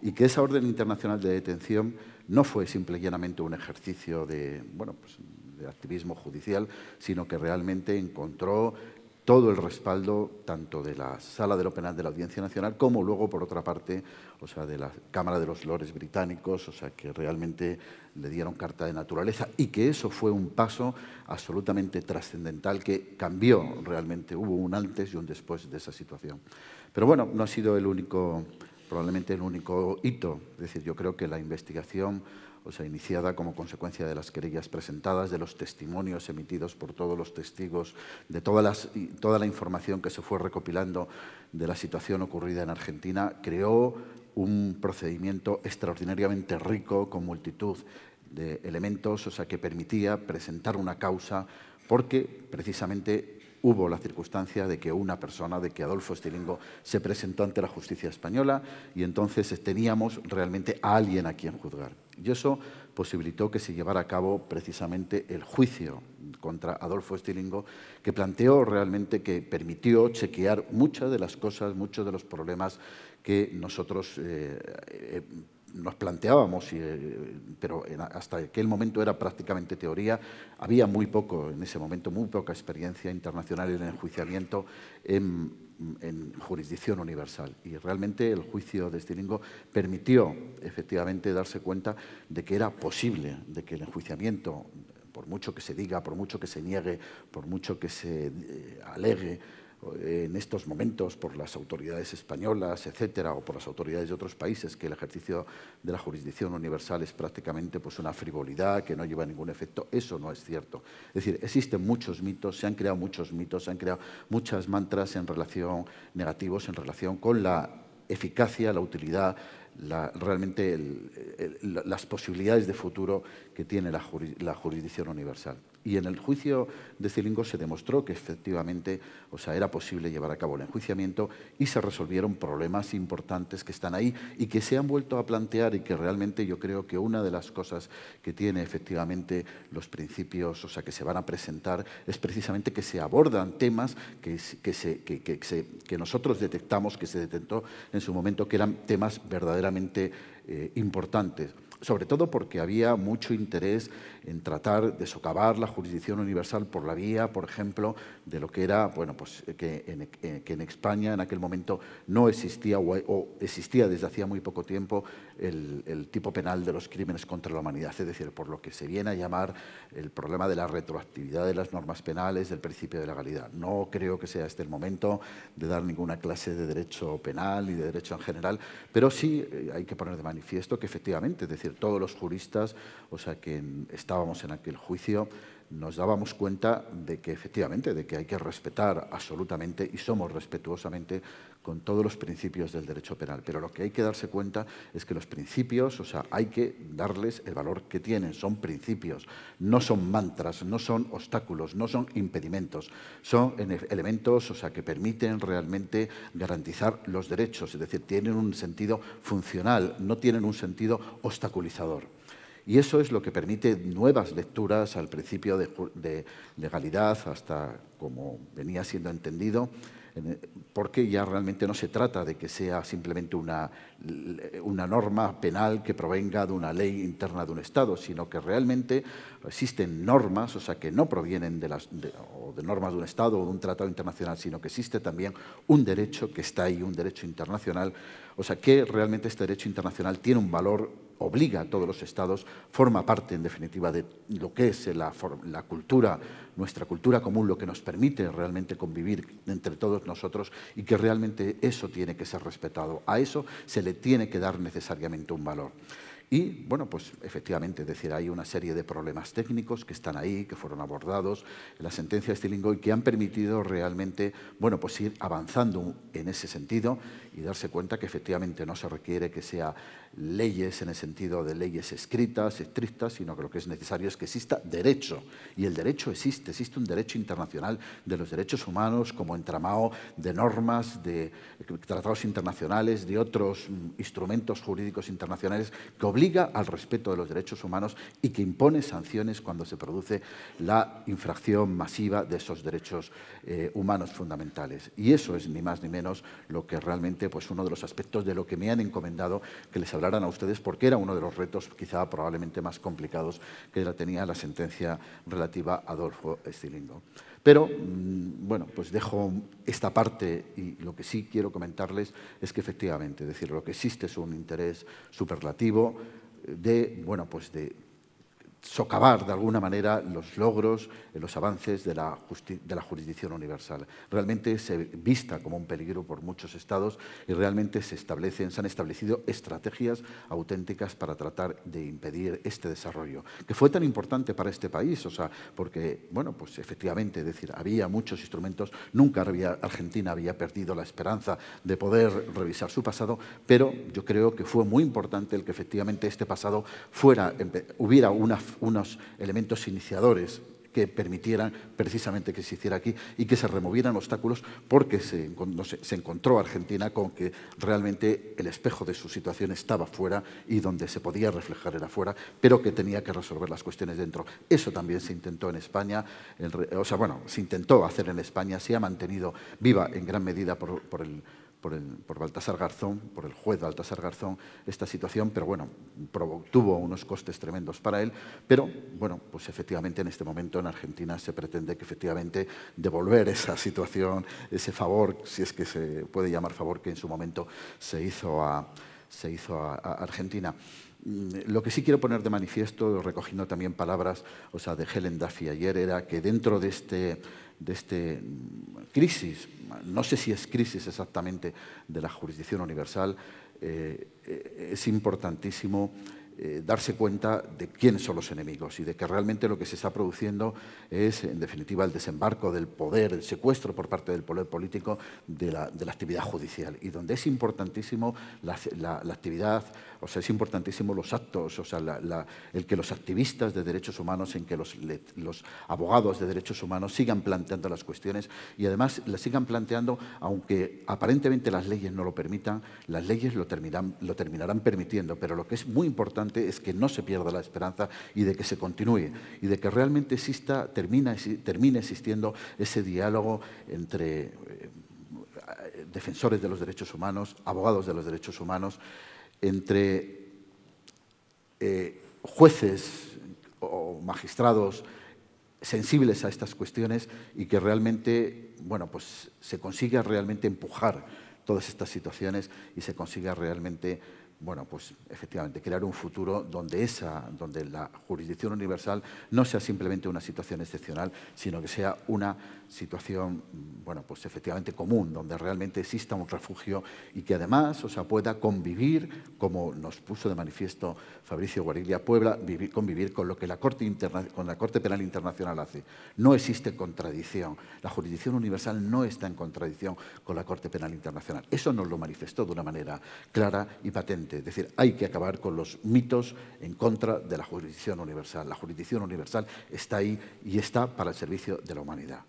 Y que esa orden internacional de detención no fue simple y un ejercicio de, bueno, pues, de activismo judicial, sino que realmente encontró todo el respaldo tanto de la Sala de lo Penal de la Audiencia Nacional como luego, por otra parte, o sea, de la Cámara de los Lores británicos, o sea, que realmente le dieron carta de naturaleza y que eso fue un paso absolutamente trascendental que cambió realmente. Hubo un antes y un después de esa situación. Pero bueno, no ha sido el único, probablemente el único hito. Es decir, yo creo que la investigación o sea, iniciada como consecuencia de las querellas presentadas, de los testimonios emitidos por todos los testigos, de todas toda la información que se fue recopilando de la situación ocurrida en Argentina, creó un procedimiento extraordinariamente rico con multitud de elementos, o sea, que permitía presentar una causa porque precisamente hubo la circunstancia de que una persona, de que Adolfo Estilingo, se presentó ante la justicia española y entonces teníamos realmente a alguien a quien juzgar. Y eso posibilitó que se llevara a cabo precisamente el juicio contra Adolfo Estilingo, que planteó realmente que permitió chequear muchas de las cosas, muchos de los problemas que nosotros eh, eh, nos planteábamos, eh, pero hasta aquel momento era prácticamente teoría. Había muy poco, en ese momento, muy poca experiencia internacional en el enjuiciamiento en jurisdicción universal. Y realmente el juicio de Stilingo este permitió efectivamente darse cuenta de que era posible, de que el enjuiciamiento, por mucho que se diga, por mucho que se niegue, por mucho que se eh, alegue, eh, en estos momentos por las autoridades españolas, etcétera, o por las autoridades de otros países, que el ejercicio de la jurisdicción universal es prácticamente pues, una frivolidad, que no lleva a ningún efecto, eso no es cierto. Es decir, existen muchos mitos, se han creado muchos mitos, se han creado muchas mantras en relación negativos en relación con la eficacia, la utilidad, realmente las posibilidades de futuro que tiene la jurisdicción universal. Y en el juicio de Cilingo se demostró que efectivamente o sea, era posible llevar a cabo el enjuiciamiento y se resolvieron problemas importantes que están ahí y que se han vuelto a plantear y que realmente yo creo que una de las cosas que tiene efectivamente los principios o sea, que se van a presentar es precisamente que se abordan temas que, que, nosotros detectamos, que se detectó en su momento, que eran temas verdaderamente eh, importantes sobre todo porque había mucho interés en tratar de socavar la jurisdicción universal por la vía, por ejemplo, de lo que era, bueno, pues que en, eh, España en aquel momento no existía o, existía desde hacía muy poco tiempo el, tipo penal de los crímenes contra la humanidad, es decir, por lo que se viene a llamar el problema de la retroactividad de las normas penales del principio de legalidad. No creo que sea este el momento de dar ninguna clase de derecho penal y de derecho en general, pero sí eh, hay que poner de manifiesto que efectivamente, es decir, todos los juristas, o sea que mm, estábamos en aquel juicio, nos dábamos cuenta de que efectivamente, de que hay que respetar absolutamente y somos respetuosamente con todos los principios del derecho penal. Pero lo que hay que darse cuenta es que los principios, o sea, hay que darles el valor que tienen. Son principios, no son mantras, no son obstáculos, no son impedimentos. Son e, elementos, o sea, que permiten realmente garantizar los derechos. Es decir, tienen un sentido funcional, no tienen un sentido obstaculizador. Y eso es lo que permite nuevas lecturas al principio de, legalidad hasta como venía siendo entendido, e, porque ya realmente no se trata de que sea simplemente una, una, norma penal que provenga de una ley interna de un Estado, sino que realmente existen normas, o sea, que no provienen de, las, de normas de un Estado o de un tratado internacional, sino que existe también un derecho que está ahí, un derecho internacional, o sea, que realmente este derecho internacional tiene un valor obliga a todos los estados, forma parte, en definitiva, de lo que es la, cultura, nuestra cultura común, lo que nos permite realmente convivir entre todos nosotros y que realmente eso tiene que ser respetado. A eso se le tiene que dar necesariamente un valor. Y, bueno, pues efectivamente, es decir, hay una serie de problemas técnicos que están ahí, que fueron abordados en la sentencia de Stilingo y que han permitido realmente, bueno, pues ir avanzando en ese sentido y darse cuenta que efectivamente no se requiere que sea leyes en el sentido de leyes escritas, estrictas, sino que lo que es necesario es que exista derecho. Y el derecho existe, existe un derecho internacional de los derechos humanos como entramado de normas, de tratados internacionales, de otros mm, instrumentos jurídicos internacionales que obliga al respeto de los derechos humanos y que impone sanciones cuando se produce la infracción masiva de esos derechos eh, humanos fundamentales. Y eso es ni más ni menos lo que realmente pues, uno de los aspectos de lo que me han encomendado que les hablaran a ustedes, porque era uno de los retos quizá probablemente más complicados que la tenía la sentencia relativa a Adolfo Estilingo. Pero, mm, bueno, pues dejo esta parte y lo que sí quiero comentarles es que efectivamente, decir, lo que existe es un interés superlativo de, bueno, pues de socavar de alguna manera los logros, los avances de la, de la, jurisdicción universal. Realmente se vista como un peligro por muchos estados y realmente se, establecen, se han establecido estrategias auténticas para tratar de impedir este desarrollo, que fue tan importante para este país, o sea, porque, bueno, pues efectivamente, es decir, había muchos instrumentos, nunca Argentina había perdido la esperanza de poder revisar su pasado, pero yo creo que fue muy importante el que efectivamente este pasado fuera, hubiera una unos elementos iniciadores que permitieran precisamente que se hiciera aquí y que se removieran obstáculos porque se, encontró Argentina con que realmente el espejo de su situación estaba fuera y donde se podía reflejar era fuera, pero que tenía que resolver las cuestiones dentro. Eso también se intentó en España, o sea, bueno, se intentó hacer en España, se ha mantenido viva en gran medida por el por, el, Baltasar Garzón, por el juez Baltasar Garzón, esta situación, pero bueno, tuvo unos costes tremendos para él, pero bueno, pues efectivamente en este momento en Argentina se pretende que efectivamente devolver esa situación, ese favor, si es que se puede llamar favor, que en su momento se hizo se hizo a Argentina. Mm, lo que sí quiero poner de manifiesto, recogiendo también palabras o sea, de Helen Duffy ayer, era que dentro de este, de este mm, crisis, no sé si es crisis exactamente de la jurisdicción universal, eh, eh, es importantísimo eh, darse cuenta de quiénes son los enemigos y de que realmente lo que se está produciendo es, en definitiva, el desembarco del poder, el secuestro por parte del poder político de la, actividad judicial. Y donde es importantísimo la, actividad, o sea, es importantísimo los actos, o sea, el que los activistas de derechos humanos, en que los, los abogados de derechos humanos sigan planteando las cuestiones y además las sigan planteando, aunque aparentemente las leyes no lo permitan, las leyes lo, terminan, lo terminarán permitiendo. Pero lo que es muy importante es que no se pierda la esperanza y de que se continúe y de que realmente exista, termina, termine existiendo ese diálogo entre eh, defensores de los derechos humanos, abogados de los derechos humanos, entre eh, jueces o magistrados sensibles a estas cuestiones y que realmente, bueno, pues se consiga realmente empujar todas estas situaciones y se consiga realmente bueno, pues efectivamente, crear un futuro donde, esa, donde la jurisdicción universal no sea simplemente una situación excepcional, sino que sea una situación, bueno, pues efectivamente común, donde realmente exista un refugio y que además, o sea, pueda convivir, como nos puso de manifiesto Fabricio Guariglia Puebla, convivir con lo que con la Corte Penal Internacional hace. No existe contradicción. La jurisdicción universal no está en contradicción con la Corte Penal Internacional. Eso nos lo manifestó de una manera clara y patente. Es decir, hay que acabar con los mitos en contra de la jurisdicción universal. La jurisdicción universal está ahí y está para el servicio de la humanidad.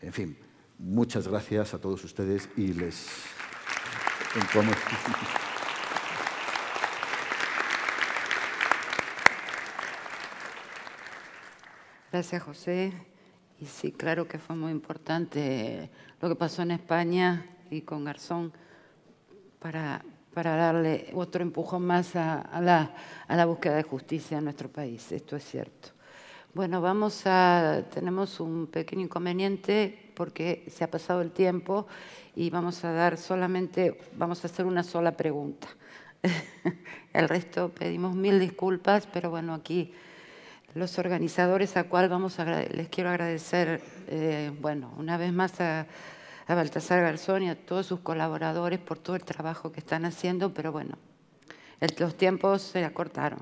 En fin, muchas gracias a todos ustedes y les... Gracias, José. Y sí, claro que fue muy importante lo que pasó en España y con Garzón para, para darle otro empujón más a, la, búsqueda de justicia en nuestro país. Esto es cierto. Bueno, vamos a, tenemos un pequeño inconveniente porque se ha pasado el tiempo y vamos a dar solamente, vamos a hacer una sola pregunta. el resto pedimos mil disculpas, pero bueno, aquí los organizadores a cual vamos a, les quiero agradecer, eh, bueno, una vez más a a Baltasar Garzón y a todos sus colaboradores por todo el trabajo que están haciendo, pero bueno, los tiempos se acortaron.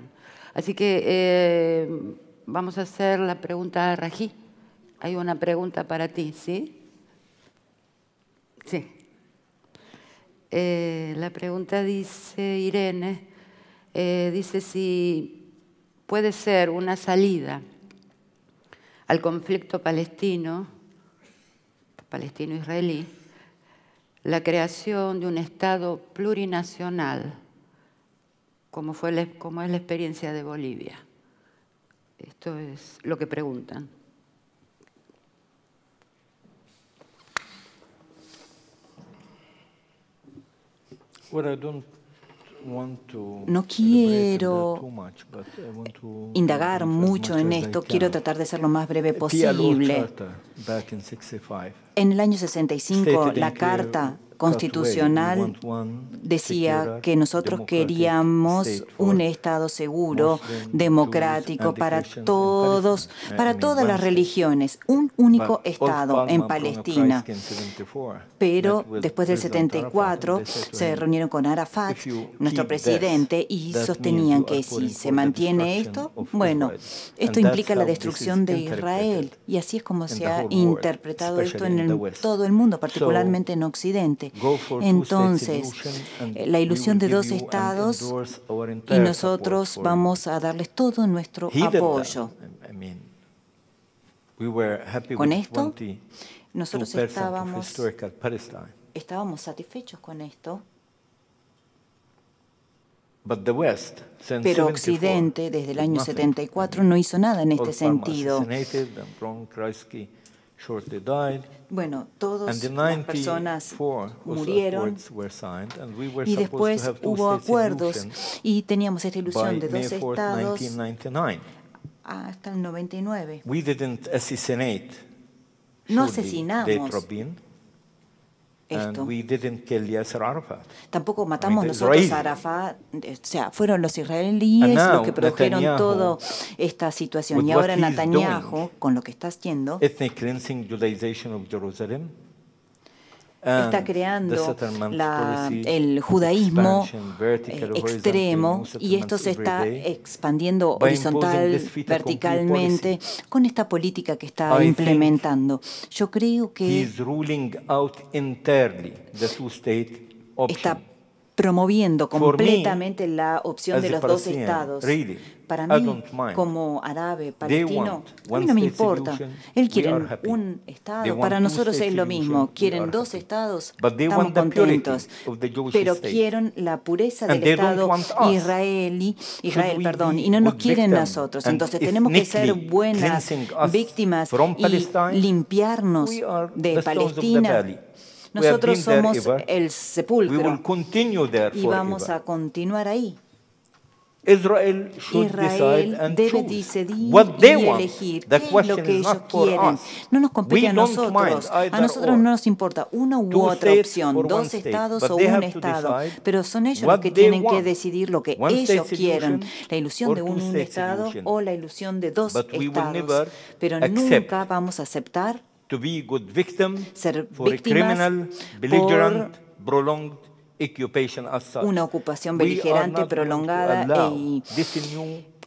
Así que eh, vamos a hacer la pregunta a Rají. Hay una pregunta para ti, ¿sí? Sí. Eh, la pregunta dice Irene, eh, dice si puede ser una salida al conflicto palestino palestino-israelí la creación de un Estado plurinacional, como, fue como es la experiencia de Bolivia. Esto es lo que preguntan. No quiero indagar mucho en esto, quiero tratar de ser lo más breve posible. En el año 65, la Carta constitucional decía que nosotros queríamos un Estado seguro, democrático para todos, para todas las religiones, un único Estado en Palestina. Pero después del 74 se reunieron con Arafat, nuestro presidente, y sostenían que si se mantiene esto, bueno, esto implica la destrucción de Israel. Y así es como se ha interpretado esto en todo el mundo, particularmente en Occidente. Entonces, eh, la ilusión de dos estados y nosotros vamos a darles todo nuestro apoyo. Con esto, nosotros estábamos, estábamos satisfechos con esto. Pero Occidente, desde el año 74, no hizo nada en este sentido. Bueno, todas las personas murieron y después hubo acuerdos y teníamos esta ilusión de dos estados hasta el 99. no asesinamos Tampoco matamos nosotros a Arafat, eh, o sea, fueron los israelíes los que produjeron toda esta situación. Y ahora Netanyahu, con lo que está haciendo, está creando el judaísmo eh, extremo y esto se está expandiendo horizontal, verticalmente, con esta política que está implementando. Yo creo que está promoviendo completamente la opción de los dos estados. para mí, como árabe palestino, a mí no me importa. Él quiere un estado, para nosotros es lo mismo. Quieren dos estados, estamos contentos, pero quieren la pureza del estado israelí, Israel, perdón, y no nos quieren nosotros. Entonces tenemos que ser buenas víctimas y limpiarnos de Palestina nosotros somos el sepulcro y vamos a continuar ahí. Israel, debe decidir y elegir lo que ellos quieren. No nos compete a nosotros. A nosotros no nos importa una u otra opción, dos estados o un estado. Pero son ellos los que tienen que decidir lo que ellos quieren. La ilusión de un estado o la ilusión de dos estados. Pero nunca vamos a aceptar ser for a una ocupación beligerante, prolongada y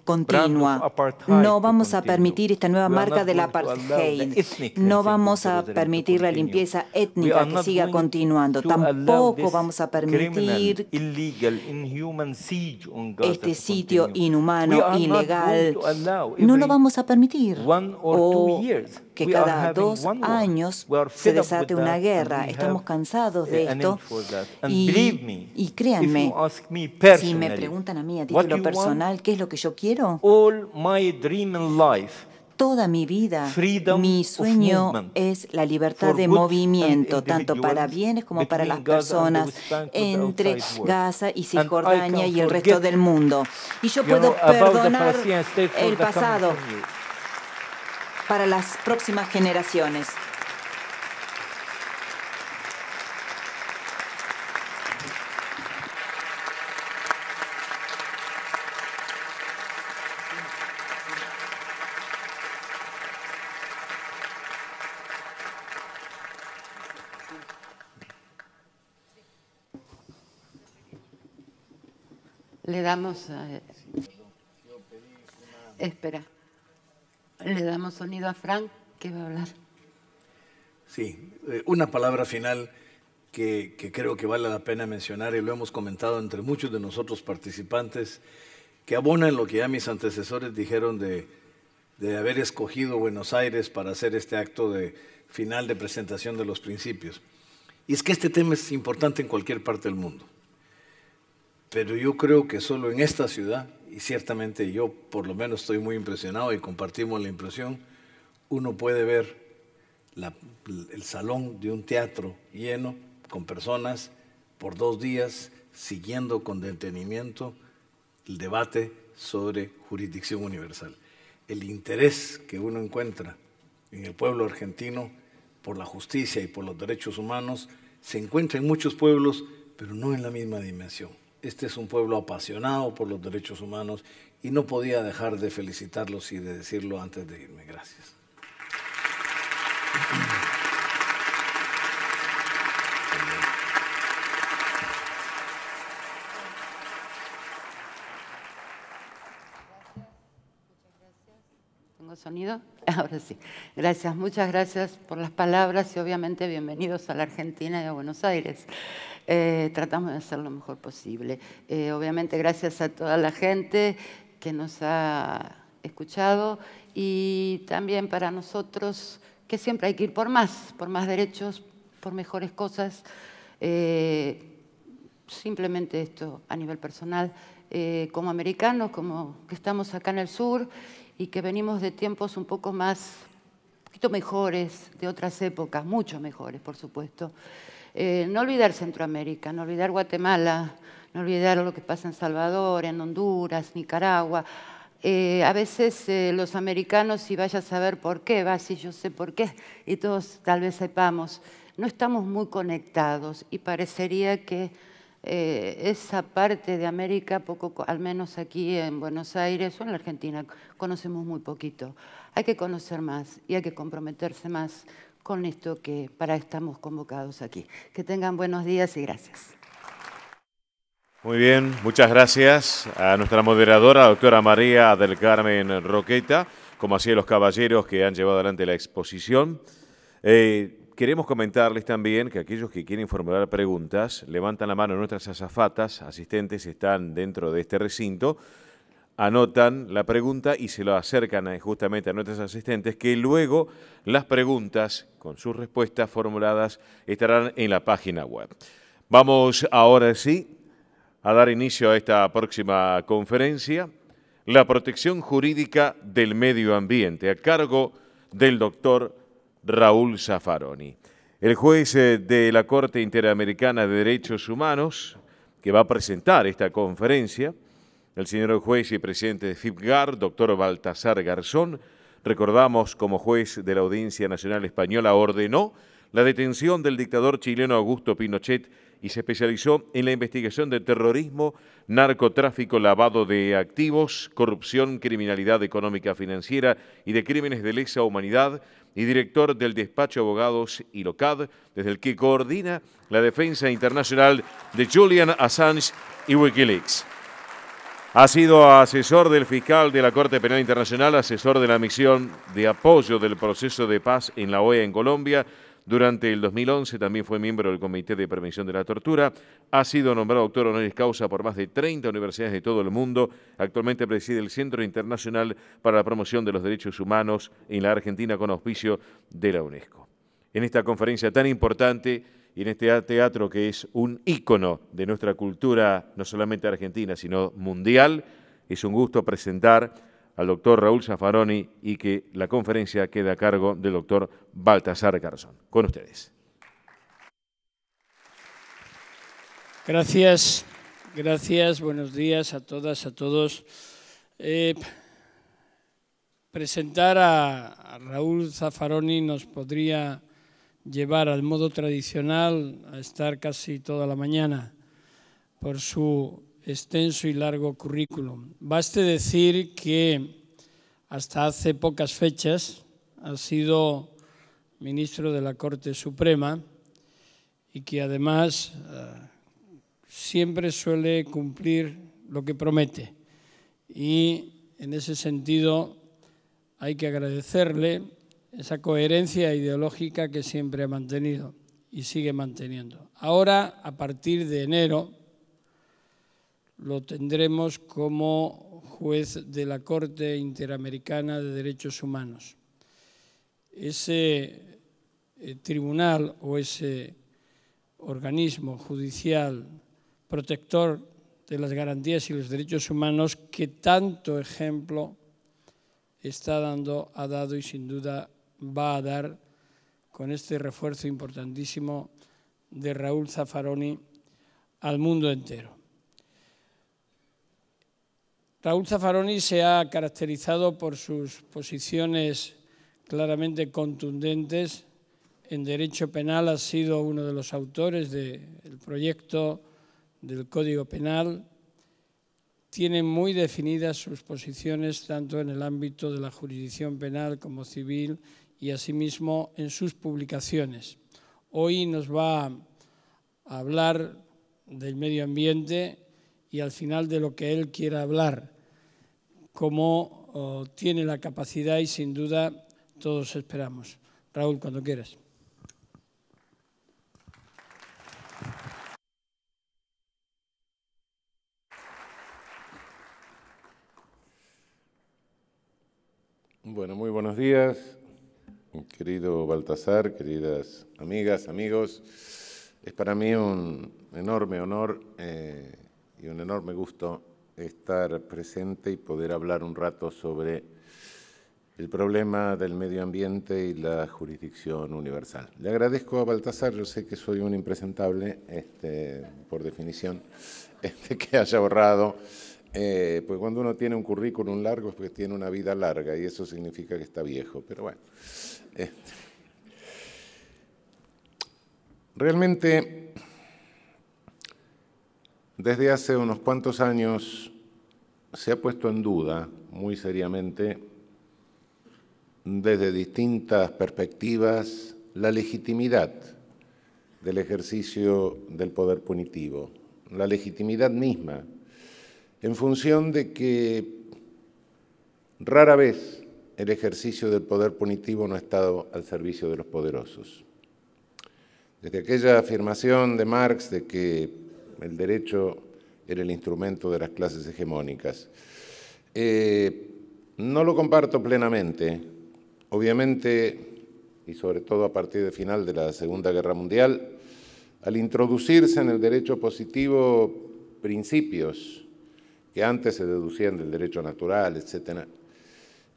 continua. No vamos a permitir esta nueva marca del apartheid. No vamos a permitir la limpieza étnica que siga continuando. Tampoco vamos a permitir este sitio inhumano, ilegal. No lo vamos a permitir. O que cada dos años se desate una guerra. Estamos cansados de esto. Y, créanme, si me preguntan a mí a título personal qué es lo que yo quiero, toda mi vida, mi sueño es la libertad de movimiento, tanto para bienes como para las personas, entre Gaza y Cisjordania y el resto del mundo. Y yo puedo perdonar el pasado para las próximas generaciones. Le damos... A... Eh, espera le damos sonido a Frank, que va a hablar. Sí, eh, una palabra final que, creo que vale la pena mencionar y lo hemos comentado entre muchos de nosotros participantes, que abona en lo que ya mis antecesores dijeron de, de haber escogido Buenos Aires para hacer este acto de final de presentación de los principios. Y es que este tema es importante en cualquier parte del mundo, pero yo creo que solo en esta ciudad y ciertamente yo por lo menos estoy muy impresionado y compartimos la impresión, uno puede ver el salón de un teatro lleno con personas por dos días siguiendo con detenimiento el debate sobre jurisdicción universal. El interés que uno encuentra en el pueblo argentino por la justicia y por los derechos humanos se encuentra en muchos pueblos, pero no en la misma dimensión este es un pueblo apasionado por los derechos humanos y no podía dejar de felicitarlos y de decirlo antes de irme. Gracias. ¿Tengo sonido? Ahora sí. Gracias, muchas gracias por las palabras y obviamente bienvenidos a la Argentina y a Buenos Aires. Eh, tratamos de hacer lo mejor posible. Eh, obviamente gracias a toda la gente que nos ha escuchado y también para nosotros que siempre hay que ir por más, por más derechos, por mejores cosas. Eh, simplemente esto a nivel personal, como americanos, como que estamos acá en el sur y que venimos de tiempos un poco más, un poquito mejores, de otras épocas, mucho mejores, por supuesto. Eh, no olvidar Centroamérica, no olvidar Guatemala, no olvidar lo que pasa en Salvador, en Honduras, Nicaragua. Eh, a veces eh, los americanos, si vaya a saber por qué, va, si yo sé por qué, y todos tal vez sepamos, no estamos muy conectados y parecería que esa parte de América, poco, al menos aquí en Buenos Aires o en la Argentina, conocemos muy poquito. Hay que conocer más y hay que comprometerse más con esto que para estamos convocados aquí. Que tengan buenos días y gracias. Muy bien, muchas gracias a nuestra moderadora, doctora María del Carmen Roqueta, como así los caballeros que han llevado adelante la exposición. Eh, queremos comentarles también que aquellos que quieren formular preguntas, levantan la mano nuestras azafatas, asistentes están dentro de este recinto anotan la pregunta y se lo acercan justamente a nuestros asistentes, que luego las preguntas con sus respuestas formuladas estarán en la página web. Vamos ahora sí a dar inicio a esta próxima conferencia, la protección jurídica del medio ambiente, a cargo del doctor Raúl Zafaroni. El juez eh, de la Corte Interamericana de Derechos Humanos, que va a presentar esta conferencia, el señor juez y presidente de FIPGAR, doctor Baltasar Garzón, recordamos como juez de la Audiencia Nacional Española ordenó la detención del dictador chileno Augusto Pinochet y se especializó en la investigación de terrorismo, narcotráfico, lavado de activos, corrupción, criminalidad económica financiera y de crímenes de lesa humanidad y director del despacho abogados ILOCAD, desde el que coordina la defensa internacional de Julian Assange y Wikileaks. Ha sido asesor del fiscal de la Corte Penal Internacional, asesor de la misión de apoyo del proceso de paz en la OEA en Colombia. Durante el 2011 también fue miembro del Comité de Prevención de la Tortura. Ha sido nombrado doctor honoris causa por más de 30 universidades de todo el mundo. Actualmente preside el Centro Internacional para la Promoción de los Derechos Humanos en la Argentina con auspicio de la UNESCO. En esta conferencia tan importante y en este teatro que es un ícono de nuestra cultura, no solamente argentina, sino mundial. Es un gusto presentar al doctor Raúl Zaffaroni y que la conferencia queda a cargo del doctor Baltasar Garzón. Con ustedes. Gracias, gracias, buenos días a todas, a todos. Eh, presentar a, Raúl Zafaroni nos podría llevar al modo tradicional a estar casi toda la mañana por su extenso y largo currículum. Baste decir que hasta hace pocas fechas ha sido ministro de la Corte Suprema y que además eh, siempre suele cumplir lo que promete. Y en ese sentido hay que agradecerle esa coherencia ideológica que siempre ha mantenido y sigue manteniendo. Ahora, a partir de enero, lo tendremos como juez de la Corte Interamericana de Derechos Humanos. Ese eh, tribunal o ese organismo judicial protector de las garantías y los derechos humanos que tanto ejemplo está dando, ha dado y sin duda va a dar con este refuerzo importantísimo de Raúl Zafaroni al mundo entero. Raúl Zafaroni se ha caracterizado por sus posiciones claramente contundentes. En derecho penal ha sido uno de los autores del proyecto del Código Penal. Tiene muy definidas sus posiciones tanto en el ámbito de la jurisdicción penal como civil y asimismo en sus publicaciones. Hoy nos va a hablar del medio ambiente y al final de lo que él quiera hablar, cómo oh, tiene la capacidad y sin duda todos esperamos. Raúl, cuando quieras. Bueno, muy buenos días querido Baltasar, queridas amigas, amigos. Es para mí un enorme honor eh, y un enorme gusto estar presente y poder hablar un rato sobre el problema del medio ambiente y la jurisdicción universal. Le agradezco a Baltasar, yo sé que soy un impresentable, este, por definición, este, que haya borrado. Eh, pues cuando uno tiene un currículum largo es porque tiene una vida larga y eso significa que está viejo, pero bueno. Eh, realmente, desde hace unos cuantos años se ha puesto en duda muy seriamente desde distintas perspectivas la legitimidad del ejercicio del poder punitivo, la legitimidad misma, en función de que rara vez el ejercicio del poder punitivo no ha estado al servicio de los poderosos. Desde aquella afirmación de Marx de que el derecho era el instrumento de las clases hegemónicas, eh, no lo comparto plenamente. Obviamente, y sobre todo a partir del final de la Segunda Guerra Mundial, al introducirse en el derecho positivo principios que antes se deducían del derecho natural, etcétera,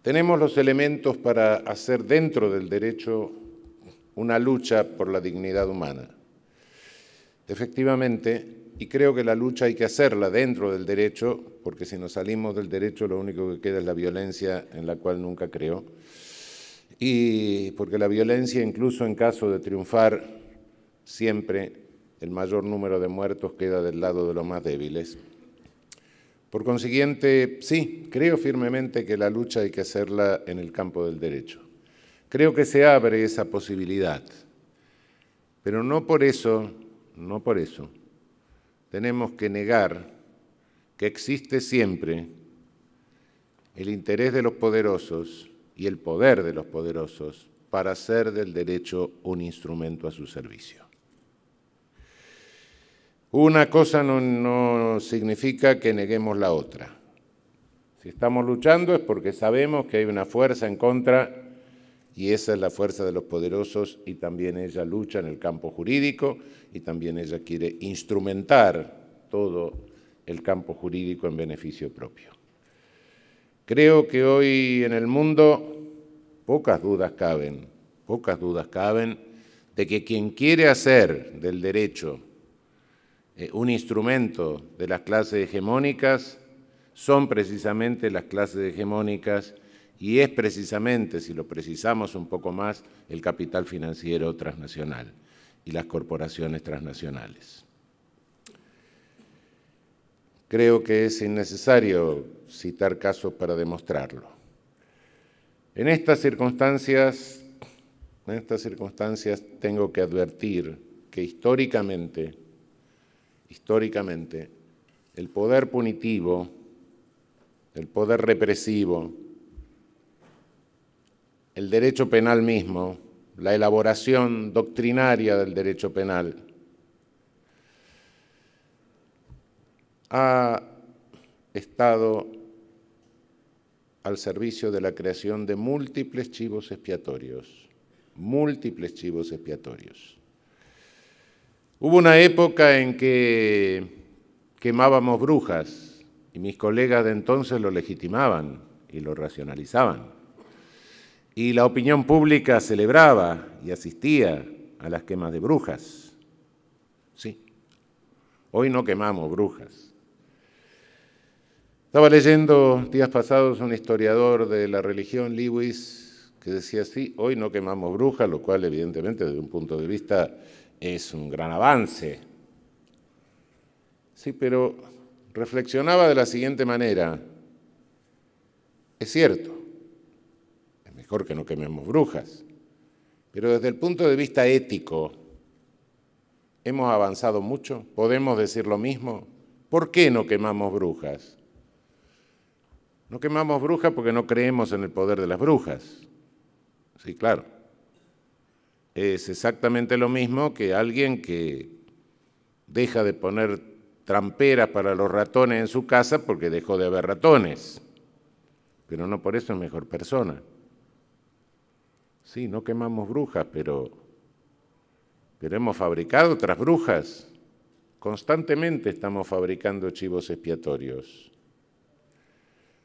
tenemos los elementos para hacer dentro del derecho una lucha por la dignidad humana. Efectivamente, y creo que la lucha hay que hacerla dentro del derecho, porque si nos salimos del derecho lo único que queda es la violencia en la cual nunca creo, y porque la violencia incluso en caso de triunfar, siempre el mayor número de muertos queda del lado de los más débiles. Por consiguiente, sí, creo firmemente que la lucha hay que hacerla en el campo del derecho. Creo que se abre esa posibilidad, pero no por eso, no por eso, tenemos que negar que existe siempre el interés de los poderosos y el poder de los poderosos para hacer del derecho un instrumento a su servicio. Una cosa no, significa que neguemos la otra. Si estamos luchando es porque sabemos que hay una fuerza en contra y esa es la fuerza de los poderosos y también ella lucha en el campo jurídico y también ella quiere instrumentar todo el campo jurídico en beneficio propio. Creo que hoy en el mundo pocas dudas caben, pocas dudas caben de que quien quiere hacer del derecho eh, un instrumento de las clases hegemónicas, son precisamente las clases hegemónicas y es precisamente, si lo precisamos un poco más, el capital financiero transnacional y las corporaciones transnacionales. Creo que es innecesario citar casos para demostrarlo. En estas circunstancias, en estas circunstancias tengo que advertir que históricamente históricamente, el poder punitivo, el poder represivo, el derecho penal mismo, la elaboración doctrinaria del derecho penal, ha estado al servicio de la creación de múltiples chivos expiatorios, múltiples chivos expiatorios. Hubo una época en que quemábamos brujas y mis colegas de entonces lo legitimaban y lo racionalizaban. Y la opinión pública celebraba y asistía a las quemas de brujas. Sí, hoy no quemamos brujas. Estaba leyendo días pasados un historiador de la religión, Lewis, que decía, así, hoy no quemamos brujas, lo cual evidentemente desde un punto de vista es un gran avance. Sí, pero reflexionaba de la siguiente manera. Es cierto, es mejor que no quememos brujas, pero desde el punto de vista ético, ¿hemos avanzado mucho? ¿Podemos decir lo mismo? ¿Por qué no quemamos brujas? No quemamos brujas porque no creemos en el poder de las brujas. Sí, claro es exactamente lo mismo que alguien que deja de poner tramperas para los ratones en su casa porque dejó de haber ratones, pero no por eso es mejor persona. Sí, no quemamos brujas, pero, pero hemos fabricado otras brujas. Constantemente estamos fabricando chivos expiatorios.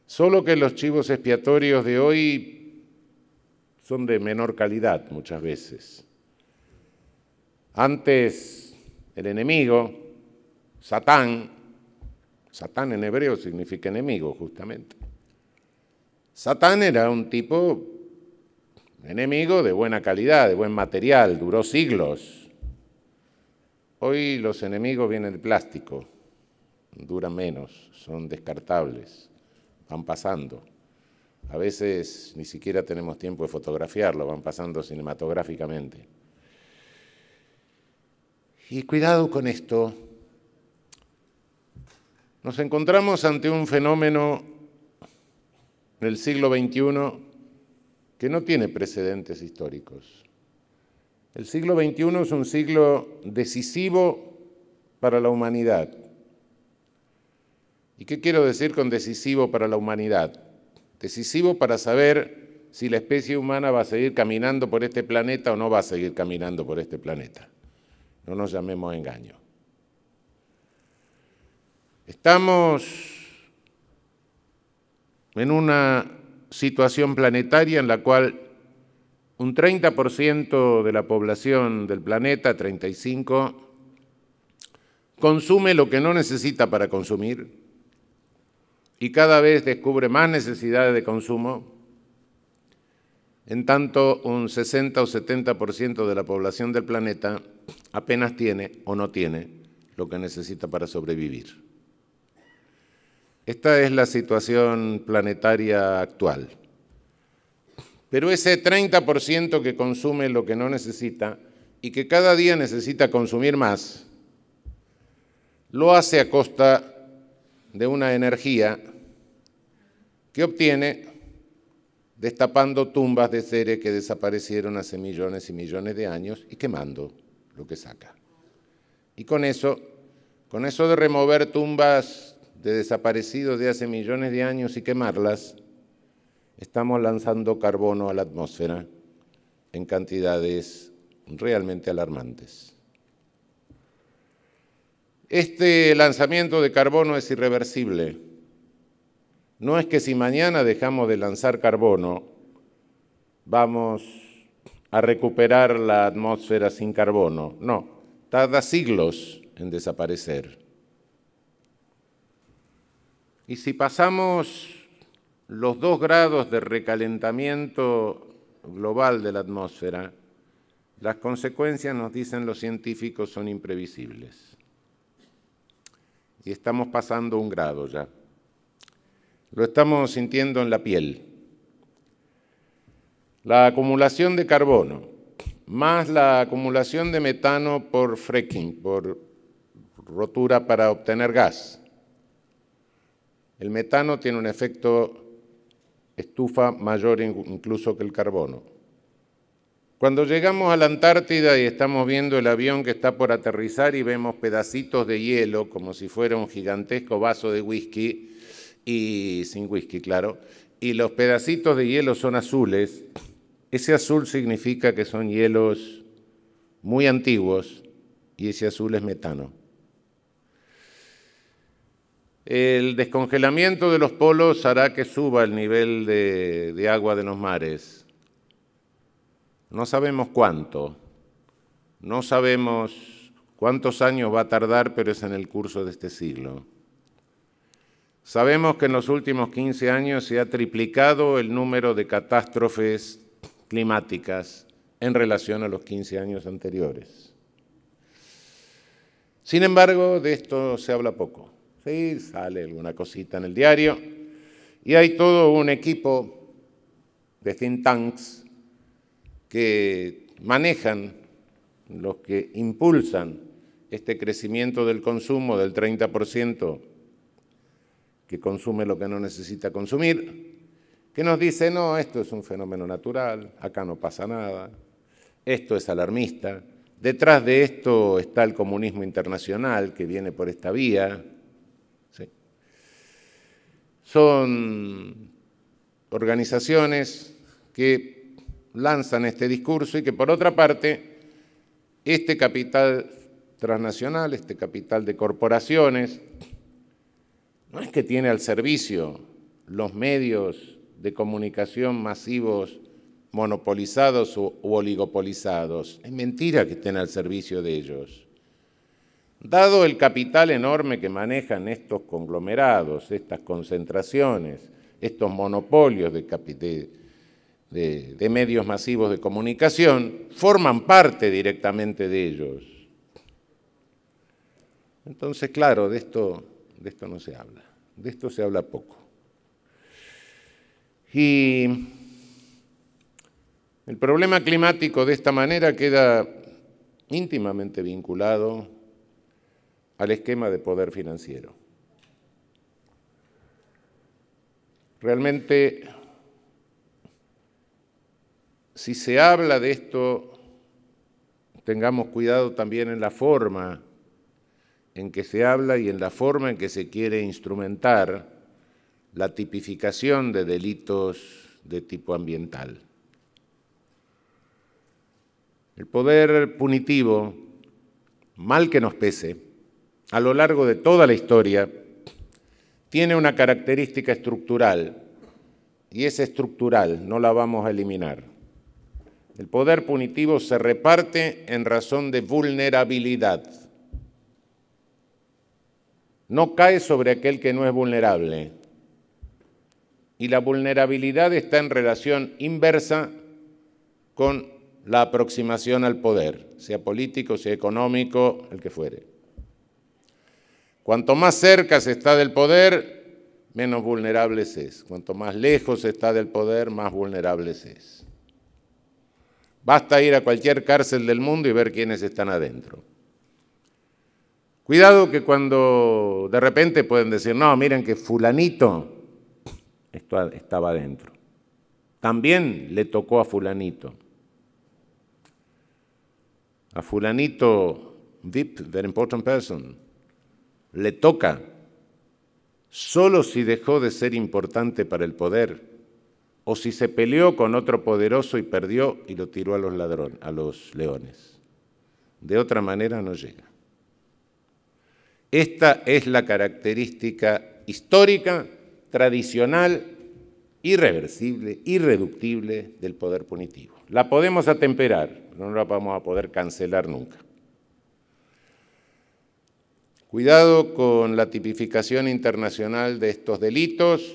Solo que los chivos expiatorios de hoy son de menor calidad muchas veces. Antes el enemigo, Satán, Satán en hebreo significa enemigo justamente. Satán era un tipo enemigo de buena calidad, de buen material, duró siglos. Hoy los enemigos vienen de plástico, duran menos, son descartables, van pasando. A veces ni siquiera tenemos tiempo de fotografiarlo, van pasando cinematográficamente. Y cuidado con esto. Nos encontramos ante un fenómeno del siglo XXI que no tiene precedentes históricos. El siglo XXI es un siglo decisivo para la humanidad. ¿Y qué quiero decir con decisivo para la humanidad? decisivo para saber si la especie humana va a seguir caminando por este planeta o no va a seguir caminando por este planeta. No nos llamemos engaño. Estamos en una situación planetaria en la cual un 30% de la población del planeta, 35, consume lo que no necesita para consumir y cada vez descubre más necesidades de consumo, en tanto un 60 o 70% de la población del planeta apenas tiene o no tiene lo que necesita para sobrevivir. Esta es la situación planetaria actual. Pero ese 30% que consume lo que no necesita y que cada día necesita consumir más, lo hace a costa de una energía que obtiene destapando tumbas de seres que desaparecieron hace millones y millones de años y quemando lo que saca. Y con eso, con eso de remover tumbas de desaparecidos de hace millones de años y quemarlas, estamos lanzando carbono a la atmósfera en cantidades realmente alarmantes. Este lanzamiento de carbono es irreversible. No es que si mañana dejamos de lanzar carbono, vamos a recuperar la atmósfera sin carbono. No, tarda siglos en desaparecer. Y si pasamos los dos grados de recalentamiento global de la atmósfera, las consecuencias, nos dicen los científicos, son imprevisibles y estamos pasando un grado ya. Lo estamos sintiendo en la piel. La acumulación de carbono más la acumulación de metano por fracking, por rotura para obtener gas. El metano tiene un efecto estufa mayor incluso que el carbono. Cuando llegamos a la Antártida y estamos viendo el avión que está por aterrizar y vemos pedacitos de hielo, como si fuera un gigantesco vaso de whisky, y sin whisky, claro, y los pedacitos de hielo son azules, ese azul significa que son hielos muy antiguos y ese azul es metano. El descongelamiento de los polos hará que suba el nivel de, agua de los mares no sabemos cuánto, no sabemos cuántos años va a tardar, pero es en el curso de este siglo. Sabemos que en los últimos 15 años se ha triplicado el número de catástrofes climáticas en relación a los 15 años anteriores. Sin embargo, de esto se habla poco. Sí, sale alguna cosita en el diario y hay todo un equipo de think tanks que manejan, los que impulsan este crecimiento del consumo del 30% que consume lo que no necesita consumir, que nos dice, no, esto es un fenómeno natural, acá no pasa nada, esto es alarmista, detrás de esto está el comunismo internacional que viene por esta vía. Son organizaciones que lanzan este discurso y que por otra parte, este capital transnacional, este capital de corporaciones, no es que tiene al servicio los medios de comunicación masivos monopolizados u oligopolizados. Es mentira que estén al servicio de ellos. Dado el capital enorme que manejan estos conglomerados, estas concentraciones, estos monopolios de capital, de, medios masivos de comunicación, forman parte directamente de ellos. Entonces, claro, de esto, de esto no se habla, de esto se habla poco. Y el problema climático de esta manera queda íntimamente vinculado al esquema de poder financiero. Realmente si se habla de esto, tengamos cuidado también en la forma en que se habla y en la forma en que se quiere instrumentar la tipificación de delitos de tipo ambiental. El poder punitivo, mal que nos pese, a lo largo de toda la historia, tiene una característica estructural, y es estructural, no la vamos a eliminar el poder punitivo se reparte en razón de vulnerabilidad. No cae sobre aquel que no es vulnerable. Y la vulnerabilidad está en relación inversa con la aproximación al poder, sea político, sea económico, el que fuere. Cuanto más cerca se está del poder, menos vulnerable se es. Cuanto más lejos se está del poder, más vulnerable es. Basta ir a cualquier cárcel del mundo y ver quiénes están adentro. Cuidado que cuando de repente pueden decir, no, miren que fulanito estaba adentro. También le tocó a fulanito. A fulanito, deep, very important person, le toca, solo si dejó de ser importante para el poder o si se peleó con otro poderoso y perdió y lo tiró a los ladrones, a los leones. De otra manera no llega. Esta es la característica histórica, tradicional, irreversible, irreductible del poder punitivo. La podemos atemperar, no la vamos a poder cancelar nunca. Cuidado con la tipificación internacional de estos delitos,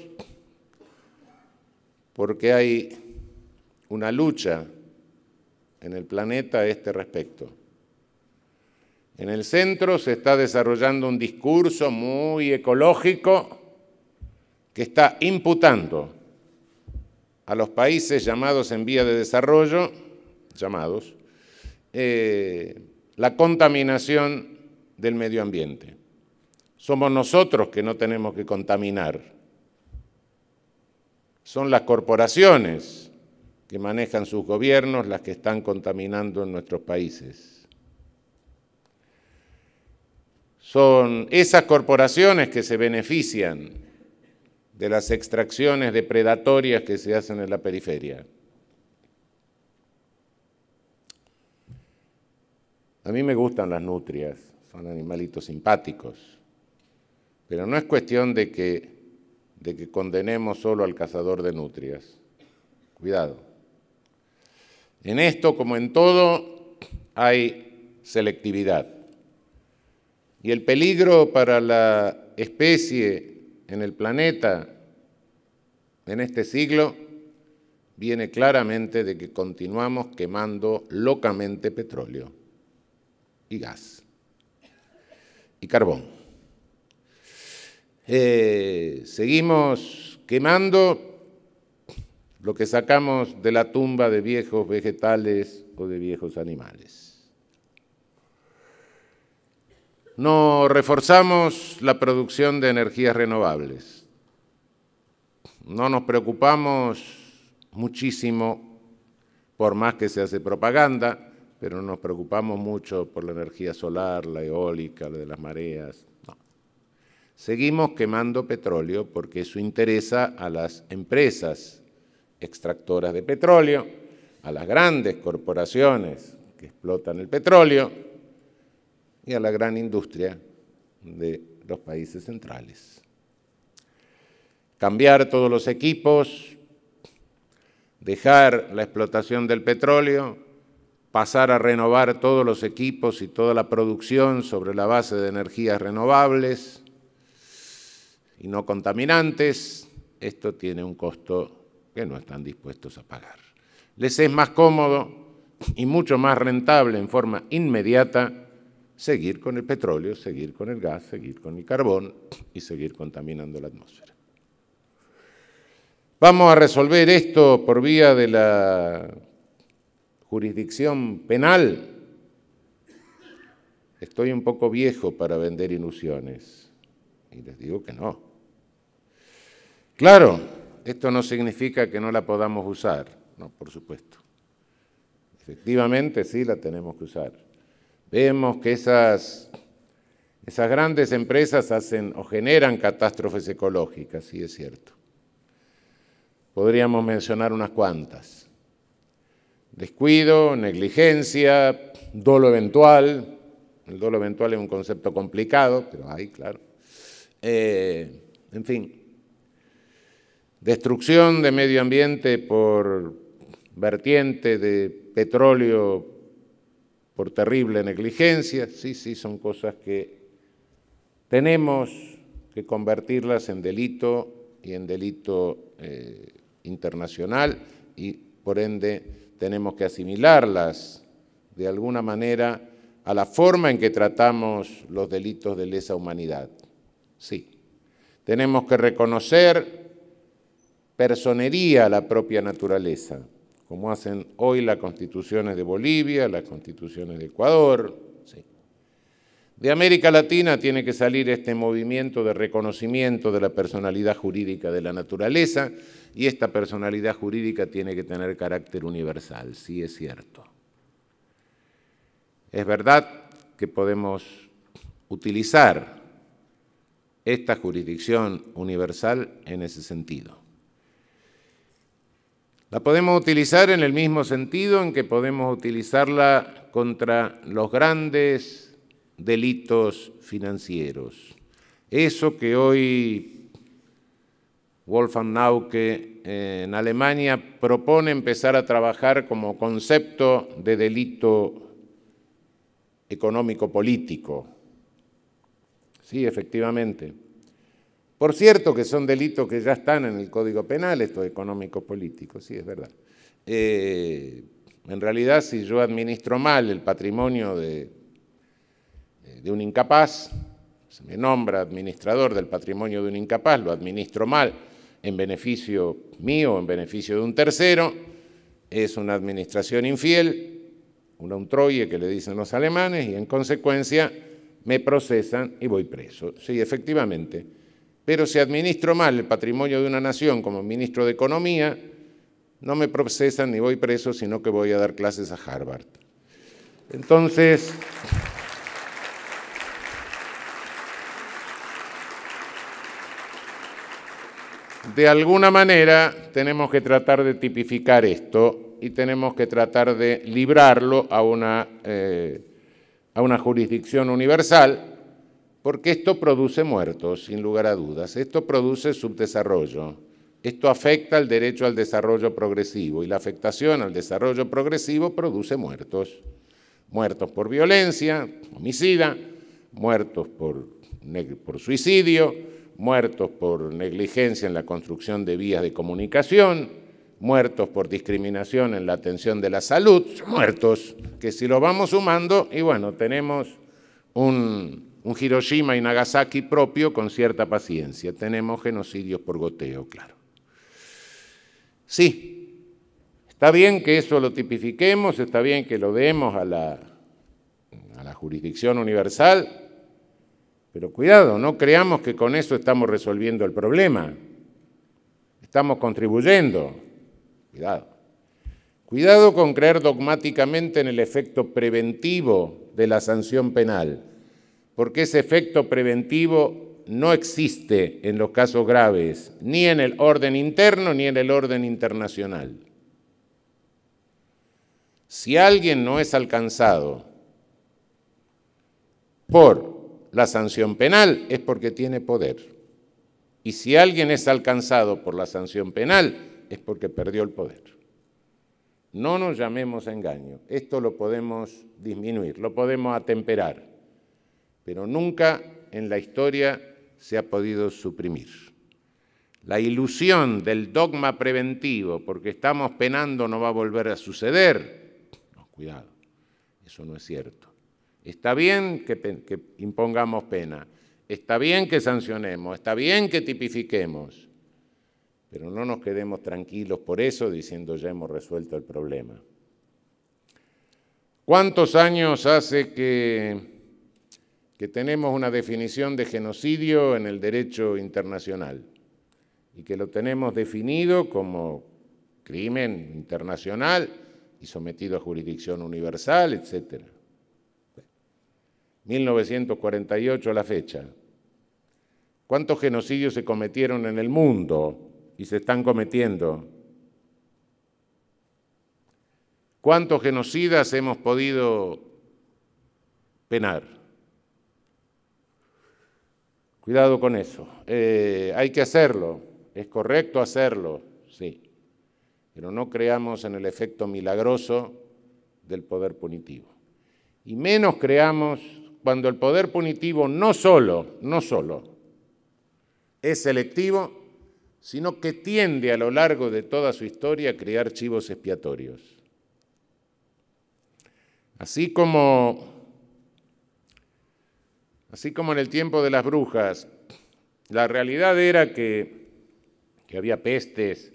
porque hay una lucha en el planeta a este respecto. En el centro se está desarrollando un discurso muy ecológico que está imputando a los países llamados en vía de desarrollo, llamados, eh, la contaminación del medio ambiente. Somos nosotros que no tenemos que contaminar son las corporaciones que manejan sus gobiernos las que están contaminando en nuestros países. Son esas corporaciones que se benefician de las extracciones depredatorias que se hacen en la periferia. A mí me gustan las nutrias, son animalitos simpáticos, pero no es cuestión de que de que condenemos solo al cazador de nutrias. Cuidado. En esto, como en todo, hay selectividad. Y el peligro para la especie en el planeta en este siglo viene claramente de que continuamos quemando locamente petróleo y gas y carbón. Eh, seguimos quemando lo que sacamos de la tumba de viejos vegetales o de viejos animales. No reforzamos la producción de energías renovables. No nos preocupamos muchísimo, por más que se hace propaganda, pero nos preocupamos mucho por la energía solar, la eólica, la de las mareas, Seguimos quemando petróleo porque eso interesa a las empresas extractoras de petróleo, a las grandes corporaciones que explotan el petróleo y a la gran industria de los países centrales. Cambiar todos los equipos, dejar la explotación del petróleo, pasar a renovar todos los equipos y toda la producción sobre la base de energías renovables, y no contaminantes, esto tiene un costo que no están dispuestos a pagar. Les es más cómodo y mucho más rentable en forma inmediata seguir con el petróleo, seguir con el gas, seguir con el carbón y seguir contaminando la atmósfera. Vamos a resolver esto por vía de la jurisdicción penal. Estoy un poco viejo para vender ilusiones y les digo que no. Claro, esto no significa que no la podamos usar, no, por supuesto. Efectivamente, sí la tenemos que usar. Vemos que esas, esas grandes empresas hacen o generan catástrofes ecológicas, sí es cierto. Podríamos mencionar unas cuantas. Descuido, negligencia, dolo eventual. El dolo eventual es un concepto complicado, pero hay, claro. Eh, en fin, destrucción de medio ambiente por vertiente de petróleo por terrible negligencia, sí, sí, son cosas que tenemos que convertirlas en delito y en delito eh, internacional y por ende tenemos que asimilarlas de alguna manera a la forma en que tratamos los delitos de lesa humanidad. Sí, tenemos que reconocer personería a la propia naturaleza, como hacen hoy las constituciones de Bolivia, las constituciones de Ecuador. De América Latina tiene que salir este movimiento de reconocimiento de la personalidad jurídica de la naturaleza y esta personalidad jurídica tiene que tener carácter universal, sí es cierto. Es verdad que podemos utilizar esta jurisdicción universal en ese sentido. La podemos utilizar en el mismo sentido en que podemos utilizarla contra los grandes delitos financieros. Eso que hoy Wolfgang Nauke eh, en Alemania propone empezar a trabajar como concepto de delito económico-político. Sí, efectivamente. Por cierto que son delitos que ya están en el Código Penal, esto económico-político, sí, es verdad. Eh, en realidad, si yo administro mal el patrimonio de, eh, de un incapaz, se me nombra administrador del patrimonio de un incapaz, lo administro mal en beneficio mío, en beneficio de un tercero, es una administración infiel, una untroye que le dicen los alemanes, y en consecuencia me procesan y voy preso. Sí, efectivamente pero si administro mal el patrimonio de una nación como ministro de Economía, no me procesan ni voy preso, sino que voy a dar clases a Harvard. Entonces... De alguna manera tenemos que tratar de tipificar esto y tenemos que tratar de librarlo a una, eh, a una jurisdicción universal porque esto produce muertos, sin lugar a dudas, esto produce subdesarrollo, esto afecta el derecho al desarrollo progresivo y la afectación al desarrollo progresivo produce muertos, muertos por violencia, homicida, muertos por, por suicidio, muertos por negligencia en la construcción de vías de comunicación, muertos por discriminación en la atención de la salud, muertos, que si lo vamos sumando, y bueno, tenemos un un Hiroshima y Nagasaki propio con cierta paciencia. Tenemos genocidios por goteo, claro. Sí, está bien que eso lo tipifiquemos, está bien que lo demos a la, a la jurisdicción universal, pero cuidado, no creamos que con eso estamos resolviendo el problema. Estamos contribuyendo. Cuidado. Cuidado con creer dogmáticamente en el efecto preventivo de la sanción penal porque ese efecto preventivo no existe en los casos graves, ni en el orden interno ni en el orden internacional. Si alguien no es alcanzado por la sanción penal es porque tiene poder. Y si alguien es alcanzado por la sanción penal es porque perdió el poder. No nos llamemos a engaño. Esto lo podemos disminuir, lo podemos atemperar pero nunca en la historia se ha podido suprimir. La ilusión del dogma preventivo, porque estamos penando, no va a volver a suceder. cuidado, eso no es cierto. Está bien que impongamos pena, está bien que sancionemos, está bien que tipifiquemos, pero no nos quedemos tranquilos por eso diciendo ya hemos resuelto el problema. ¿Cuántos años hace que que tenemos una definición de genocidio en el derecho internacional y que lo tenemos definido como crimen internacional y sometido a jurisdicción universal, etc. 1948 a la fecha. ¿Cuántos genocidios se cometieron en el mundo y se están cometiendo? ¿Cuántos genocidas hemos podido penar? Cuidado con eso. Eh, hay que hacerlo, es correcto hacerlo, sí, pero no creamos en el efecto milagroso del poder punitivo. Y menos creamos cuando el poder punitivo no solo, no solo es selectivo, sino que tiende a lo largo de toda su historia a crear chivos expiatorios. Así como así como en el tiempo de las brujas, la realidad era que, había pestes,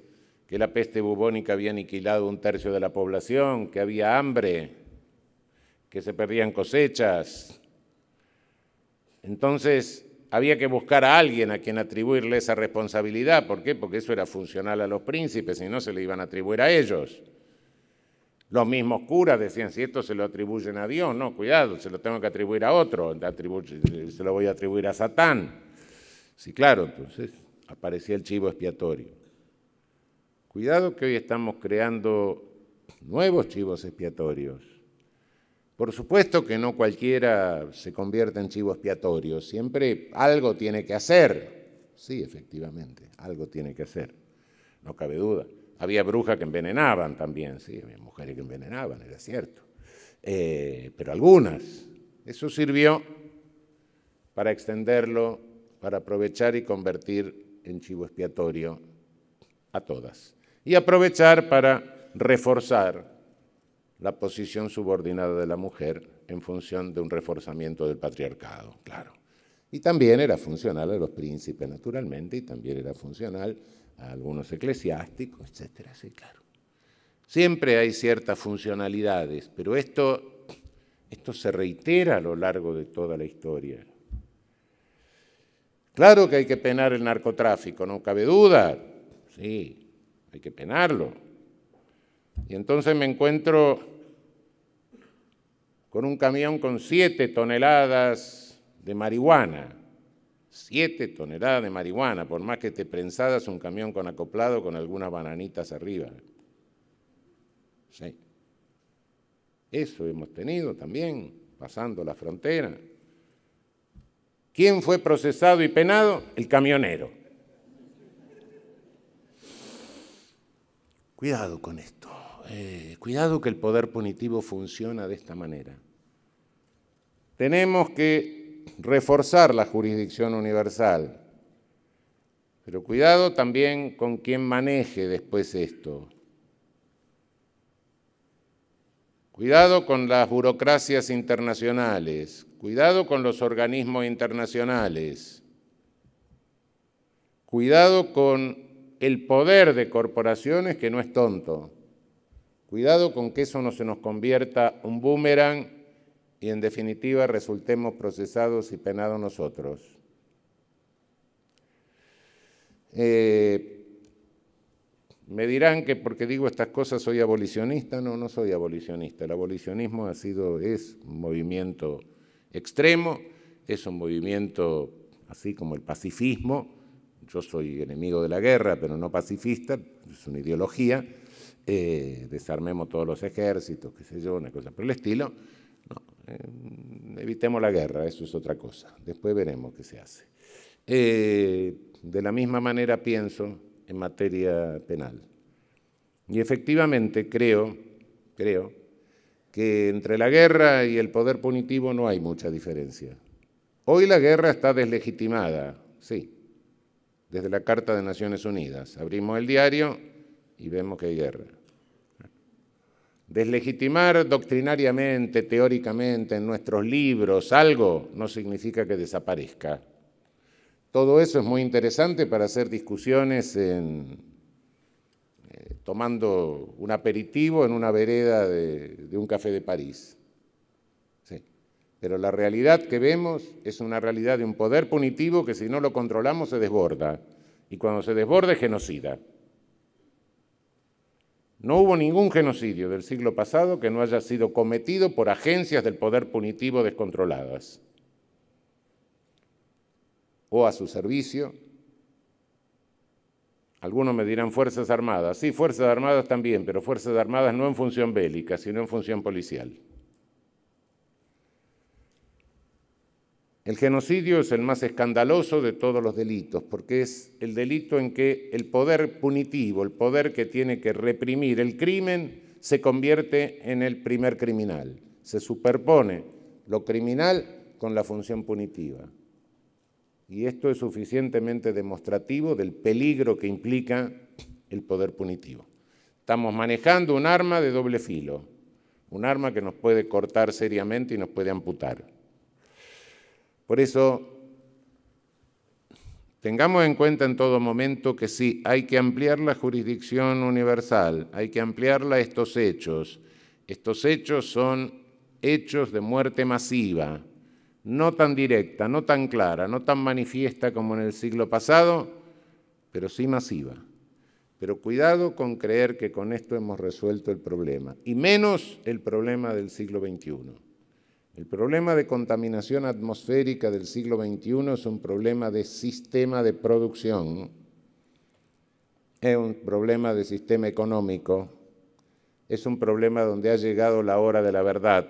que la peste bubónica había aniquilado un tercio de la población, que había hambre, que se perdían cosechas. Entonces había que buscar a alguien a quien atribuirle esa responsabilidad. ¿Por qué? Porque eso era funcional a los príncipes y no se le iban a atribuir a ellos. Los mismos curas decían, si esto se lo atribuyen a Dios, no, cuidado, se lo tengo que atribuir a otro, se lo voy a atribuir a Satán. Sí, claro, entonces aparecía el chivo expiatorio. Cuidado que hoy estamos creando nuevos chivos expiatorios. Por supuesto que no cualquiera se convierte en chivo expiatorio, siempre algo tiene que hacer. Sí, efectivamente, algo tiene que hacer, no cabe duda. Había brujas que envenenaban también, sí, había mujeres que envenenaban, era cierto. Eh, pero algunas. Eso sirvió para extenderlo, para aprovechar y convertir en chivo expiatorio a todas. Y aprovechar para reforzar la posición subordinada de la mujer en función de un reforzamiento del patriarcado, claro. Y también era funcional a los príncipes, naturalmente, y también era funcional algunos eclesiásticos, etcétera, sí, claro. Siempre hay ciertas funcionalidades, pero esto, esto se reitera a lo largo de toda la historia. Claro que hay que penar el narcotráfico, no cabe duda, sí, hay que penarlo. Y entonces me encuentro con un camión con siete toneladas de marihuana Siete toneladas de marihuana, por más que te prensadas un camión con acoplado con algunas bananitas arriba. Sí. Eso hemos tenido también, pasando la frontera. ¿Quién fue procesado y penado? El camionero. Cuidado con esto. Eh, cuidado que el poder punitivo funciona de esta manera. Tenemos que reforzar la jurisdicción universal. Pero cuidado también con quien maneje después esto. Cuidado con las burocracias internacionales, cuidado con los organismos internacionales, cuidado con el poder de corporaciones que no es tonto, cuidado con que eso no se nos convierta un boomerang y en definitiva resultemos procesados y penados nosotros. Eh, me dirán que porque digo estas cosas soy abolicionista, no, no soy abolicionista. El abolicionismo ha sido, es un movimiento extremo, es un movimiento así como el pacifismo. Yo soy enemigo de la guerra, pero no pacifista, es una ideología. Eh, desarmemos todos los ejércitos, qué sé yo, una cosa por el estilo Em, evitemos la guerra, eso es otra cosa. Después veremos qué se hace. Eh, de la misma manera pienso en materia penal. Y efectivamente creo, creo, que entre la guerra y el poder punitivo no hay mucha diferencia. Hoy la guerra está deslegitimada, sí, desde la Carta de Naciones Unidas. Abrimos el diario y vemos que hay guerra. Deslegitimar doctrinariamente, teóricamente, en nuestros libros algo no significa que desaparezca. Todo eso es muy interesante para hacer discusiones eh, tomando un aperitivo en una vereda de, un café de París. Pero la realidad que vemos es una realidad de un poder punitivo que si no lo controlamos se desborda. Y cuando se desborda genocida. No hubo ningún genocidio del siglo pasado que no haya sido cometido por agencias del poder punitivo descontroladas o a su servicio. Algunos me dirán Fuerzas Armadas. Sí, Fuerzas Armadas también, pero Fuerzas Armadas no en función bélica, sino en función policial. El genocidio es el más escandaloso de todos los delitos, porque es el delito en que el poder punitivo, el poder que tiene que reprimir el crimen, se convierte en el primer criminal. Se superpone lo criminal con la función punitiva. Y esto es suficientemente demostrativo del peligro que implica el poder punitivo. Estamos manejando un arma de doble filo, un arma que nos puede cortar seriamente y nos puede amputar. Por eso, tengamos en cuenta en todo momento que sí, hay que ampliar la jurisdicción universal, hay que ampliarla a estos hechos. Estos hechos son hechos de muerte masiva, no tan directa, no tan clara, no tan manifiesta como en el siglo pasado, pero sí masiva. Pero cuidado con creer que con esto hemos resuelto el problema, y menos el problema del siglo XXI. El problema de contaminación atmosférica del siglo XXI es un problema de sistema de producción, es un problema de sistema económico, es un problema donde ha llegado la hora de la verdad.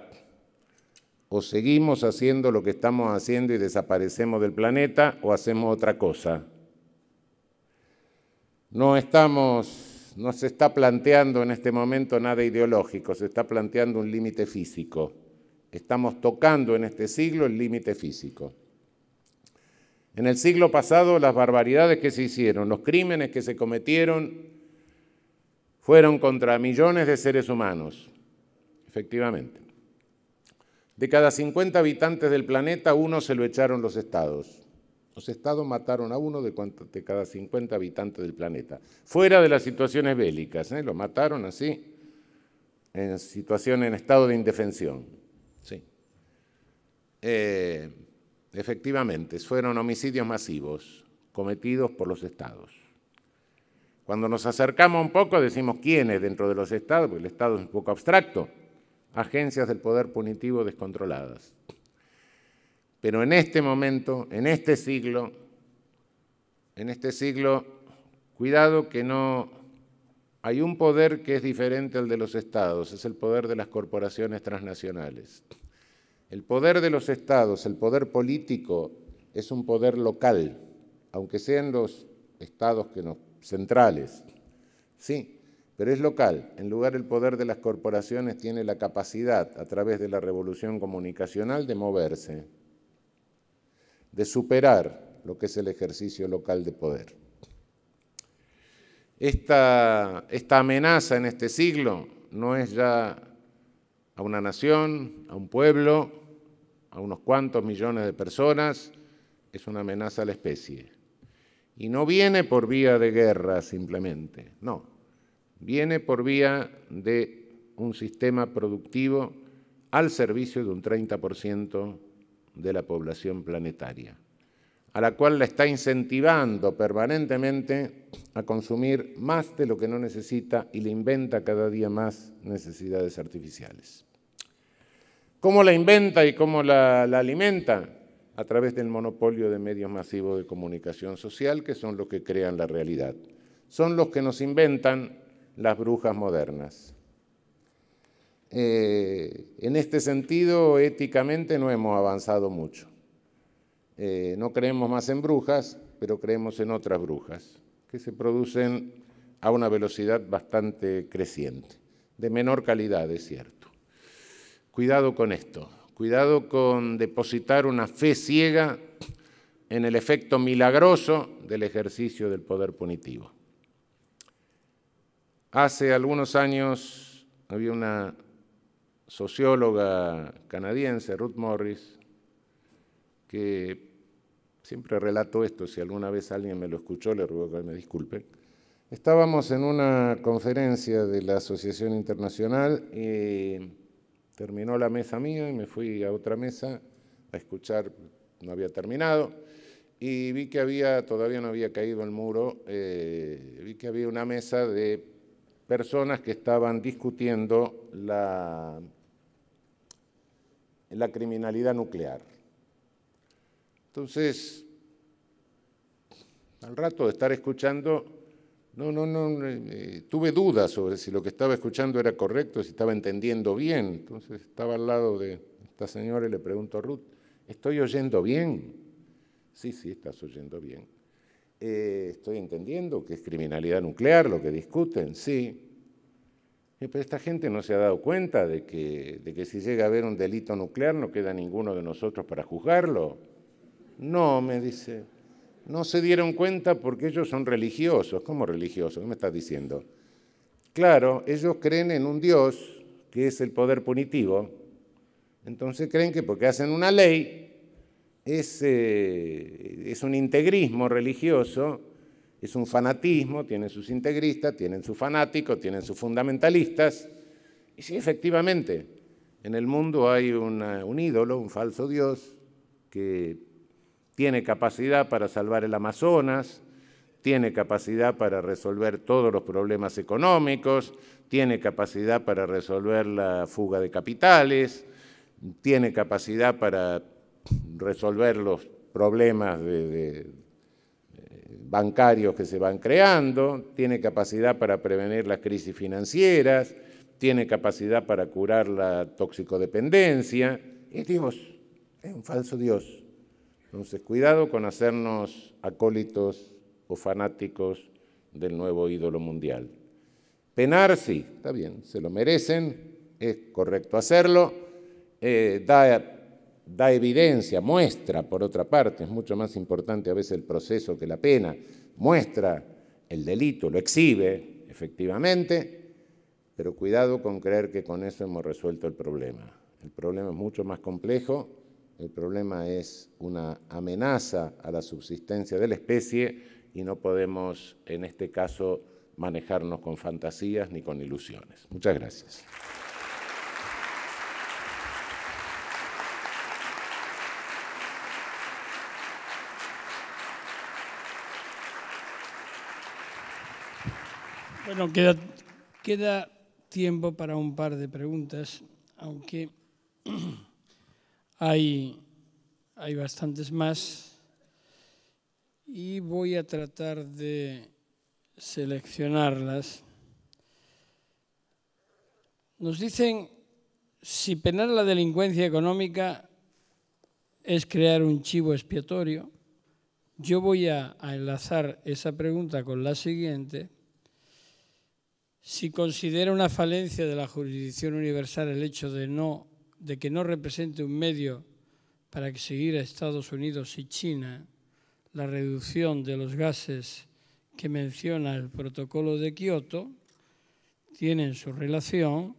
O seguimos haciendo lo que estamos haciendo y desaparecemos del planeta o hacemos otra cosa. No estamos, no se está planteando en este momento nada ideológico, se está planteando un límite físico estamos tocando en este siglo, el límite físico. En el siglo pasado las barbaridades que se hicieron, los crímenes que se cometieron, fueron contra millones de seres humanos, efectivamente. De cada 50 habitantes del planeta, uno se lo echaron los estados. Los estados mataron a uno de, cada 50 habitantes del planeta, fuera de las situaciones bélicas, ¿eh? lo mataron así, en situación en estado de indefensión. Eh, efectivamente, fueron homicidios masivos cometidos por los estados. Cuando nos acercamos un poco decimos quiénes dentro de los estados, porque el estado es un poco abstracto, agencias del poder punitivo descontroladas. Pero en este momento, en este siglo, en este siglo, cuidado que no hay un poder que es diferente al de los estados, es el poder de las corporaciones transnacionales. El poder de los estados, el poder político, es un poder local, aunque sean los estados que centrales. Sí, pero es local. En lugar el poder de las corporaciones tiene la capacidad, a través de la revolución comunicacional, de moverse, de superar lo que es el ejercicio local de poder. Esta, esta amenaza en este siglo no es ya a una nación, a un pueblo, a unos cuantos millones de personas, es una amenaza a la especie. Y no viene por vía de guerra simplemente, no. Viene por vía de un sistema productivo al servicio de un 30% de la población planetaria, a la cual la está incentivando permanentemente a consumir más de lo que no necesita y le inventa cada día más necesidades artificiales. ¿Cómo la inventa y cómo la, alimenta? A través del monopolio de medios masivos de comunicación social, que son los que crean la realidad. Son los que nos inventan las brujas modernas. Eh, en este sentido, éticamente no hemos avanzado mucho. Eh, no creemos más en brujas, pero creemos en otras brujas, que se producen a una velocidad bastante creciente, de menor calidad, es cierto. Cuidado con esto, cuidado con depositar una fe ciega en el efecto milagroso del ejercicio del poder punitivo. Hace algunos años había una socióloga canadiense, Ruth Morris, que siempre relato esto, si alguna vez alguien me lo escuchó, le ruego que me disculpe. Estábamos en una conferencia de la Asociación Internacional. y Terminó la mesa mía y me fui a otra mesa a escuchar, no había terminado, y vi que había, todavía no había caído el muro, eh, vi que había una mesa de personas que estaban discutiendo la criminalidad nuclear. Entonces, al rato de estar escuchando, no, no, no, eh, tuve dudas sobre si lo que estaba escuchando era correcto, si estaba entendiendo bien. Entonces estaba al lado de esta señora y le pregunto a Ruth, ¿estoy oyendo bien? Sí, sí, estás oyendo bien. Eh, estoy entendiendo que es criminalidad nuclear lo que discuten, sí. Eh, pero esta gente no se ha dado cuenta de que, de que si llega a haber un delito nuclear no queda ninguno de nosotros para juzgarlo. No, me dice, no se dieron cuenta porque ellos son religiosos. ¿Cómo religiosos? ¿Qué me estás diciendo? Claro, ellos creen en un Dios que es el poder punitivo. Entonces creen que porque hacen una ley, es, eh, un integrismo religioso, es un fanatismo, tienen sus integristas, tienen sus fanáticos, tienen sus fundamentalistas. Y sí, efectivamente, en el mundo hay un ídolo, un falso Dios, que tiene capacidad para salvar el Amazonas, tiene capacidad para resolver todos los problemas económicos, tiene capacidad para resolver la fuga de capitales, tiene capacidad para resolver los problemas eh, bancarios que se van creando, tiene capacidad para prevenir las crisis financieras, tiene capacidad para curar la toxicodependencia. Y Dios, es un falso Dios. Entonces, cuidado con hacernos acólitos o fanáticos del nuevo ídolo mundial. Penar, sí, está bien, se lo merecen, es correcto hacerlo, eh, da evidencia, muestra, por otra parte, es mucho más importante a veces el proceso que la pena, muestra el delito, lo exhibe, efectivamente, pero cuidado con creer que con eso hemos resuelto el problema. El problema es mucho más complejo el problema es una amenaza a la subsistencia de la especie y no podemos, en este caso, manejarnos con fantasías ni con ilusiones. Muchas gracias. Bueno, queda, queda tiempo para un par de preguntas, aunque... Hay, bastantes más y voy a tratar de seleccionarlas. Nos dicen, si penar la delincuencia económica es crear un chivo expiatorio, yo voy a, a enlazar esa pregunta con la siguiente. Si considera una falencia de la jurisdicción universal el hecho de no de que no represente un medio para exigir a Estados Unidos y China la reducción de los gases que menciona el protocolo de Kioto, tienen su relación.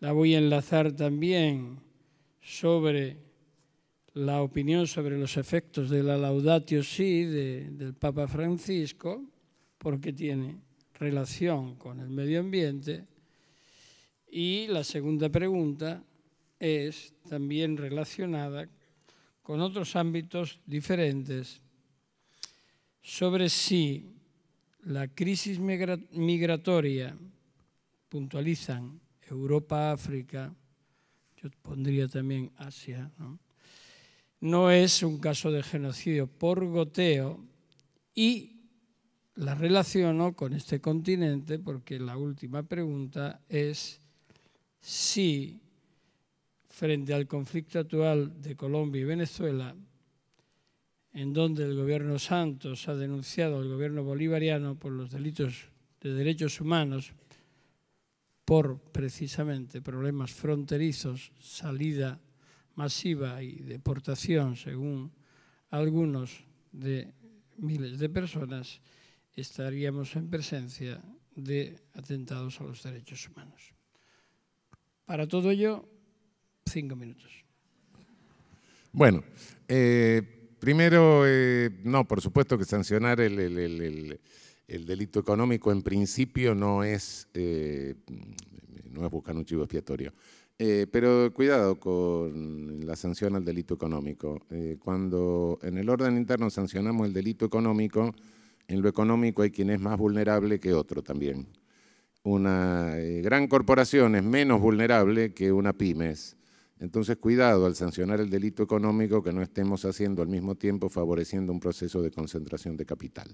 La voy a enlazar también sobre la opinión sobre los efectos de la Laudatio Si del Papa Francisco, porque tiene relación con el medio ambiente y la segunda pregunta es también relacionada con otros ámbitos diferentes sobre si la crisis migratoria, puntualizan Europa, África, yo pondría también Asia, ¿no? es un caso de genocidio por goteo y la relaciono con este continente porque la última pregunta es si frente al conflicto actual de Colombia y Venezuela, en donde el gobierno Santos ha denunciado al gobierno bolivariano por los delitos de derechos humanos, por precisamente problemas fronterizos, salida masiva y deportación, según algunos, de miles de personas, estaríamos en presencia de atentados a los derechos humanos. Para todo ello, cinco minutos. Bueno, eh, primero, eh, no, por supuesto que sancionar el, delito económico en principio no es, eh, no es buscar un chivo expiatorio. pero cuidado con la sanción al delito económico. cuando en el orden interno sancionamos el delito económico, en lo económico hay quien es más vulnerable que otro también una eh, gran corporación es menos vulnerable que una pymes. Entonces, cuidado al sancionar el delito económico que no estemos haciendo al mismo tiempo favoreciendo un proceso de concentración de capital.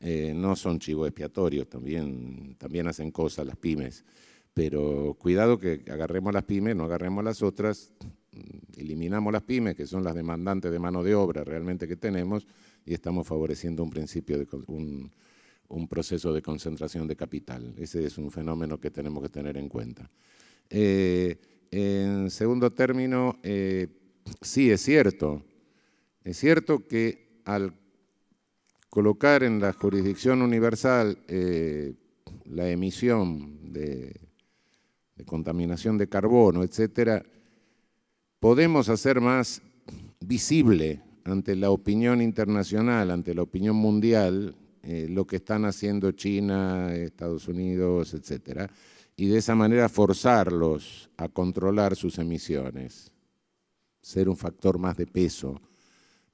Eh, no son chivos expiatorios, también, también hacen cosas las pymes, pero cuidado que agarremos las pymes, no agarremos las otras, eliminamos las pymes, que son las demandantes de mano de obra realmente que tenemos, y estamos favoreciendo un principio de... Un, un proceso de concentración de capital. Ese es un fenómeno que tenemos que tener en cuenta. Eh, en segundo término, eh, sí es cierto, es cierto que al colocar en la jurisdicción universal eh, la emisión de, de, contaminación de carbono, etcétera, podemos hacer más visible ante la opinión internacional, ante la opinión mundial, eh, lo que están haciendo China, Estados Unidos, etc. Y de esa manera forzarlos a controlar sus emisiones, ser un factor más de peso,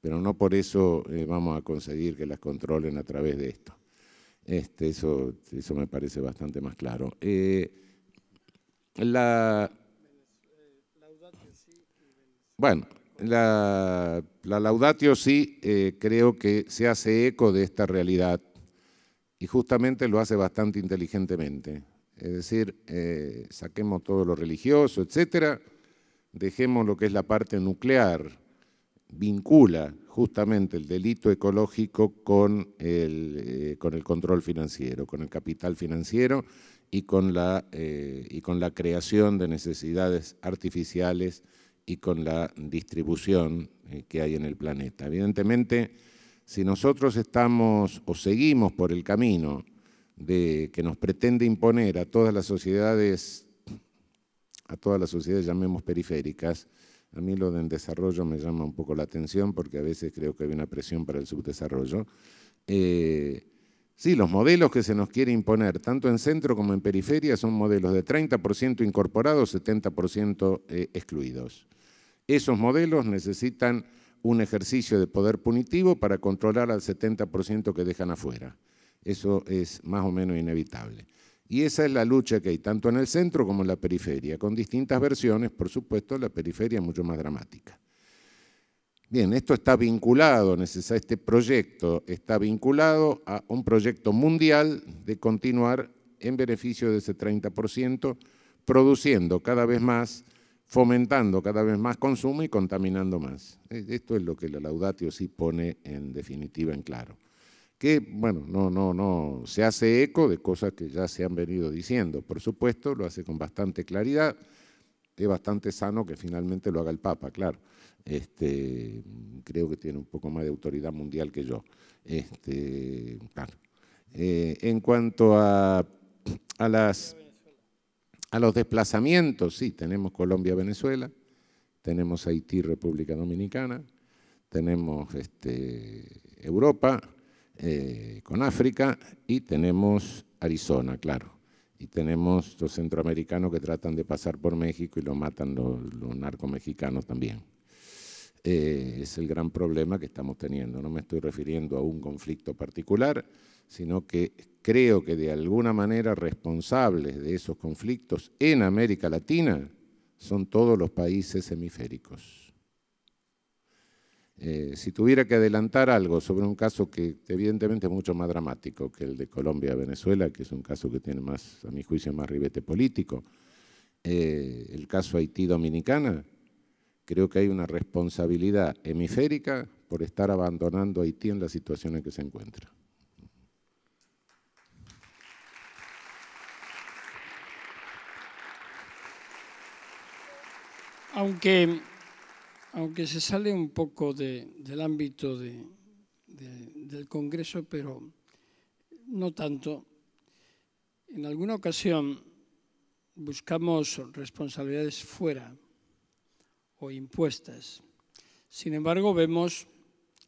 pero no por eso eh, vamos a conseguir que las controlen a través de esto. Este, eso, eso me parece bastante más claro. Eh, la... Bueno, la, Laudatio sí eh, creo que se hace eco de esta realidad y justamente lo hace bastante inteligentemente. Es decir, eh, saquemos todo lo religioso, etcétera, dejemos lo que es la parte nuclear, vincula justamente el delito ecológico con el, eh, con el control financiero, con el capital financiero y con la, y con la creación de necesidades artificiales y con la distribución eh, que hay en el planeta. Evidentemente, si nosotros estamos o seguimos por el camino que nos pretende imponer a todas las sociedades, a todas las sociedades llamemos periféricas, a mí lo del desarrollo me llama un poco la atención porque a veces creo que hay una presión para el subdesarrollo. Eh, sí, los modelos que se nos quiere imponer, tanto en centro como en periferia, son modelos de 30% incorporados, 70% eh, excluidos. Esos modelos necesitan un ejercicio de poder punitivo para controlar al 70% que dejan afuera. Eso es más o menos inevitable. Y esa es la lucha que hay tanto en el centro como en la periferia, con distintas versiones, por supuesto, la periferia es mucho más dramática. Bien, esto está vinculado, este proyecto está vinculado a un proyecto mundial de continuar en beneficio de ese 30%, produciendo cada vez más fomentando cada vez más consumo y contaminando más. E, esto es lo que la Laudatio sí pone en definitiva en claro. Que, bueno, no, no, no, se hace eco de cosas que ya se han venido diciendo. Por supuesto, lo hace con bastante claridad. Es bastante sano que finalmente lo haga el Papa, claro. Este, creo que tiene un poco más de autoridad mundial que yo. Este, claro. Eh, en cuanto a, a las a los desplazamientos, sí, tenemos Colombia-Venezuela, tenemos Haití-República Dominicana, tenemos este, Europa eh, con África y tenemos Arizona, claro. Y tenemos los centroamericanos que tratan de pasar por México y lo matan los, narcomexicanos también. Eh, es el gran problema que estamos teniendo. No me estoy refiriendo a un conflicto particular, sino que creo que de alguna manera responsables de esos conflictos en América Latina son todos los países hemisféricos. Eh, si tuviera que adelantar algo sobre un caso que evidentemente es mucho más dramático que el de Colombia-Venezuela, que es un caso que tiene más, a mi juicio, más ribete político, eh, el caso Haití-Dominicana, creo que hay una responsabilidad hemisférica por estar abandonando Haití en la situación en que se encuentra. Aunque, aunque se sale un poco del ámbito del Congreso, pero no tanto, en alguna ocasión buscamos responsabilidades fuera o impuestas. Sin embargo, vemos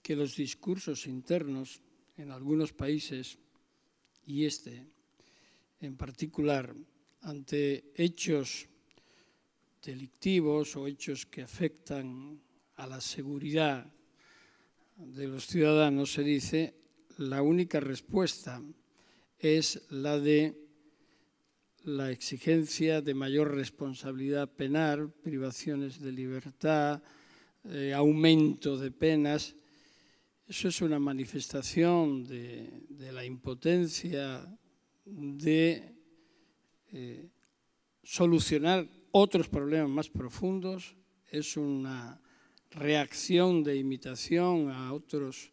que los discursos internos en algunos países, y este en particular, ante hechos delictivos o hechos que afectan a la seguridad de los ciudadanos, se dice, la única respuesta es la de la exigencia de mayor responsabilidad penal, privaciones de libertad, eh, aumento de penas. Eso es una manifestación de, la impotencia de eh, solucionar otros problemas más profundos, es una reacción de imitación a otros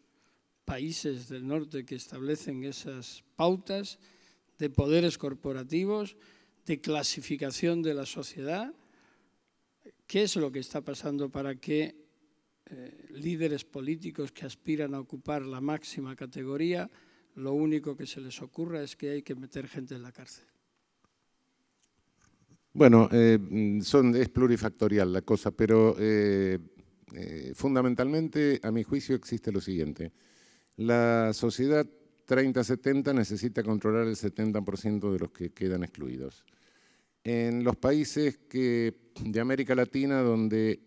países del norte que establecen esas pautas de poderes corporativos, de clasificación de la sociedad. ¿Qué es lo que está pasando para que eh, líderes políticos que aspiran a ocupar la máxima categoría, lo único que se les ocurra es que hay que meter gente en la cárcel? Bueno, eh, es plurifactorial la cosa, pero eh, eh, fundamentalmente, a mi juicio, existe lo siguiente. La sociedad 30-70 necesita controlar el 70% de los que quedan excluidos. En los países de América Latina, donde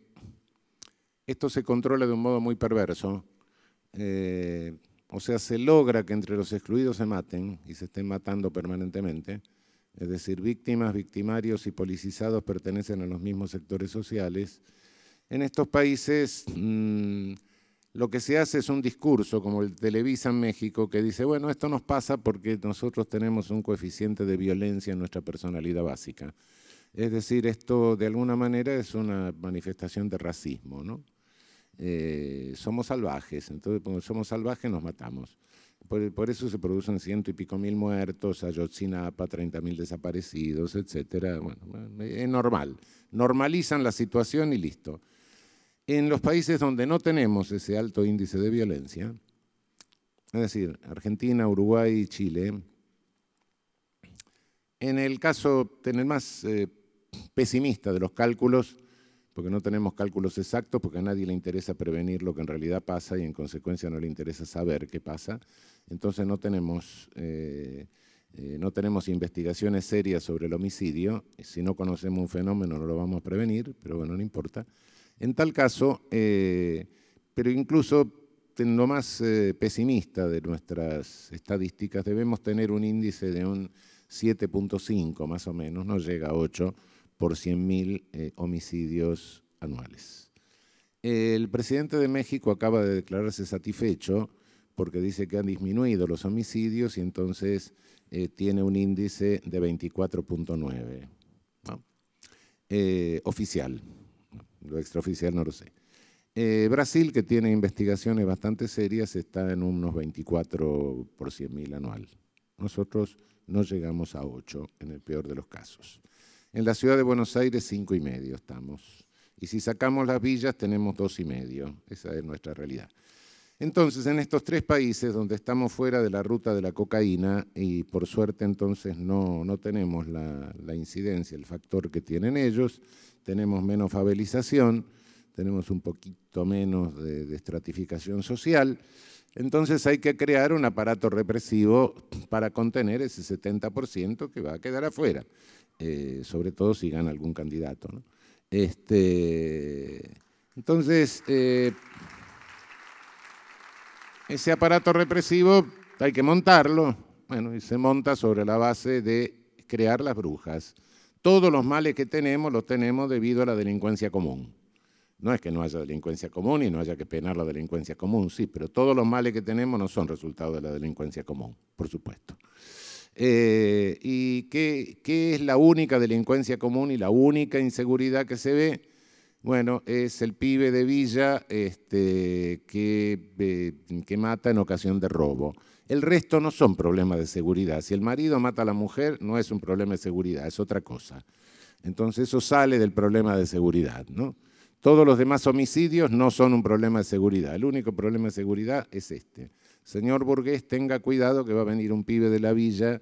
esto se controla de un modo muy perverso, o sea, se logra que entre los excluidos se maten y se estén matando permanentemente, es decir, víctimas, victimarios y policizados pertenecen a los mismos sectores sociales, en estos países mm, lo que se hace es un discurso como el Televisa en México que dice, bueno, esto nos pasa porque nosotros tenemos un coeficiente de violencia en nuestra personalidad básica. Es decir, esto de alguna manera es una manifestación de racismo, eh, somos salvajes, entonces cuando somos salvajes nos matamos. Por, eso se producen ciento y pico mil muertos, Ayotzinapa, 30 mil desaparecidos, etcétera. Bueno, es normal. Normalizan la situación y listo. En los países donde no tenemos ese alto índice de violencia, es decir, Argentina, Uruguay y Chile, en el caso, en más eh, pesimista de los cálculos, porque no tenemos cálculos exactos, porque a nadie le interesa prevenir lo que en realidad pasa y en consecuencia no le interesa saber qué pasa. Entonces no tenemos, eh, eh, no tenemos investigaciones serias sobre el homicidio. Si no conocemos un fenómeno no lo vamos a prevenir, pero bueno, no importa. En tal caso, eh, pero incluso en lo más pesimista de nuestras estadísticas, debemos tener un índice de un 7.5 más o menos, no llega a 8 por 100.000 eh, homicidios anuales. El presidente de México acaba de declararse satisfecho porque dice que han disminuido los homicidios y entonces eh, tiene un índice de 24.9, eh, oficial, lo extraoficial no lo sé. Brasil, que tiene investigaciones bastante serias, está en unos 24 por 100.000 anual. Nosotros no llegamos a 8 en el peor de los casos. En la ciudad de Buenos Aires, cinco y medio estamos. Y si sacamos las villas, tenemos dos y medio. Esa es nuestra realidad. Entonces, en estos tres países donde estamos fuera de la ruta de la cocaína y por suerte entonces no, no tenemos la, incidencia, el factor que tienen ellos, tenemos menos fabelización, tenemos un poquito menos de, de estratificación social, entonces hay que crear un aparato represivo para contener ese 70% que va a quedar afuera. Eh, sobre todo si gana algún candidato. Este, entonces, eh, ese aparato represivo hay que montarlo, bueno, y se monta sobre la base de crear las brujas. Todos los males que tenemos los tenemos debido a la delincuencia común. No es que no haya delincuencia común y no haya que penar la delincuencia común, sí, pero todos los males que tenemos no son resultado de la delincuencia común, por supuesto. Eh, ¿Y qué, es la única delincuencia común y la única inseguridad que se ve? Bueno, es el pibe de Villa este, que, eh, que mata en ocasión de robo. El resto no son problemas de seguridad. Si el marido mata a la mujer, no es un problema de seguridad, es otra cosa. Entonces eso sale del problema de seguridad. ¿no? Todos los demás homicidios no son un problema de seguridad. El único problema de seguridad es este señor Burgués, tenga cuidado que va a venir un pibe de la villa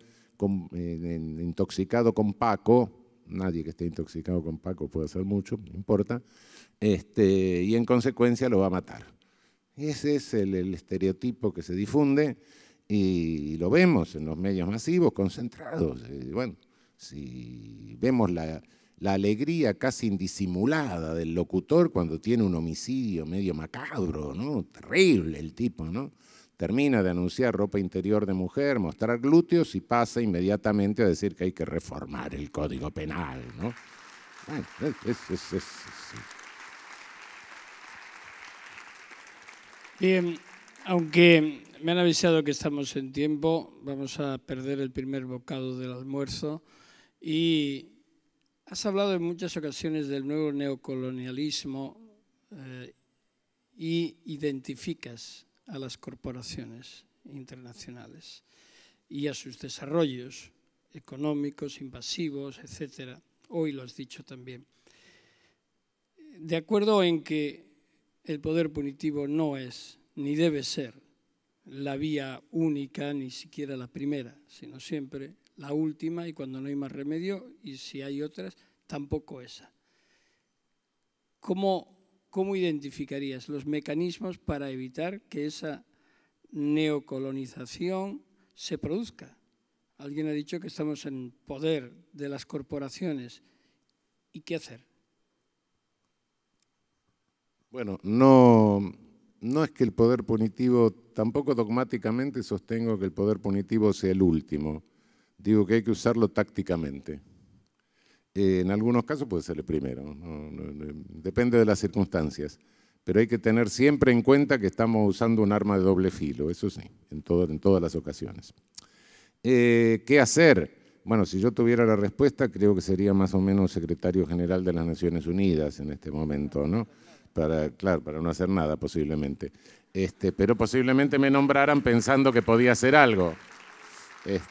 eh, intoxicado con Paco, nadie que esté intoxicado con Paco puede hacer mucho, no importa, este, y en consecuencia lo va a matar. Ese es el, estereotipo que se difunde y, lo vemos en los medios masivos, concentrados. bueno, si vemos la, alegría casi indisimulada del locutor cuando tiene un homicidio medio macabro, ¿no? Terrible el tipo, ¿no? termina de anunciar ropa interior de mujer, mostrar glúteos y pasa inmediatamente a decir que hay que reformar el Código Penal, ¿no? Bien, aunque me han avisado que estamos en tiempo, vamos a perder el primer bocado del almuerzo y has hablado en muchas ocasiones del nuevo neocolonialismo eh, y identificas a las corporaciones internacionales y a sus desarrollos económicos, invasivos, etc. Hoy lo has dicho también. De acuerdo en que el poder punitivo no es ni debe ser la vía única, ni siquiera la primera, sino siempre la última y cuando no hay más remedio, y si hay otras, tampoco esa. ¿Cómo ¿cómo identificarías los mecanismos para evitar que esa neocolonización se produzca? Alguien ha dicho que estamos en poder de las corporaciones. ¿Y qué hacer? Bueno, no, no es que el poder punitivo, tampoco dogmáticamente sostengo que el poder punitivo sea el último. Digo que hay que usarlo tácticamente en algunos casos puede ser el primero, depende de las circunstancias. Pero hay que tener siempre en cuenta que estamos usando un arma de doble filo, eso sí, en, todas las ocasiones. Eh, ¿Qué hacer? Bueno, si yo tuviera la respuesta, creo que sería más o menos secretario general de las Naciones Unidas en este momento, ¿no? Para, claro, para no hacer nada posiblemente. Este, pero posiblemente me nombraran pensando que podía hacer algo. Este,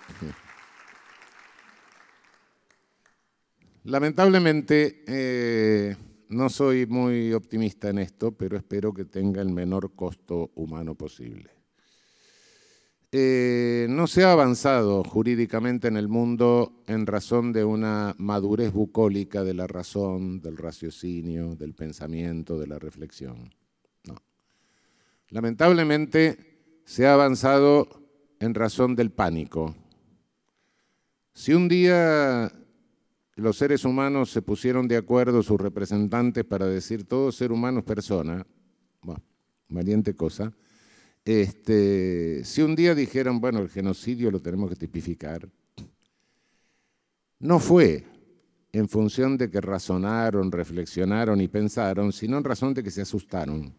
Lamentablemente, eh, no soy muy optimista en esto, pero espero que tenga el menor costo humano posible. Eh, no se ha avanzado jurídicamente en el mundo en razón de una madurez bucólica de la razón, del raciocinio, del pensamiento, de la reflexión. No. Lamentablemente se ha avanzado en razón del pánico. Si un día los seres humanos se pusieron de acuerdo, sus representantes, para decir todo ser humano es persona, valiente cosa, este, si un día dijeron, bueno, el genocidio lo tenemos que tipificar, no fue en función de que razonaron, reflexionaron y pensaron, sino en razón de que se asustaron.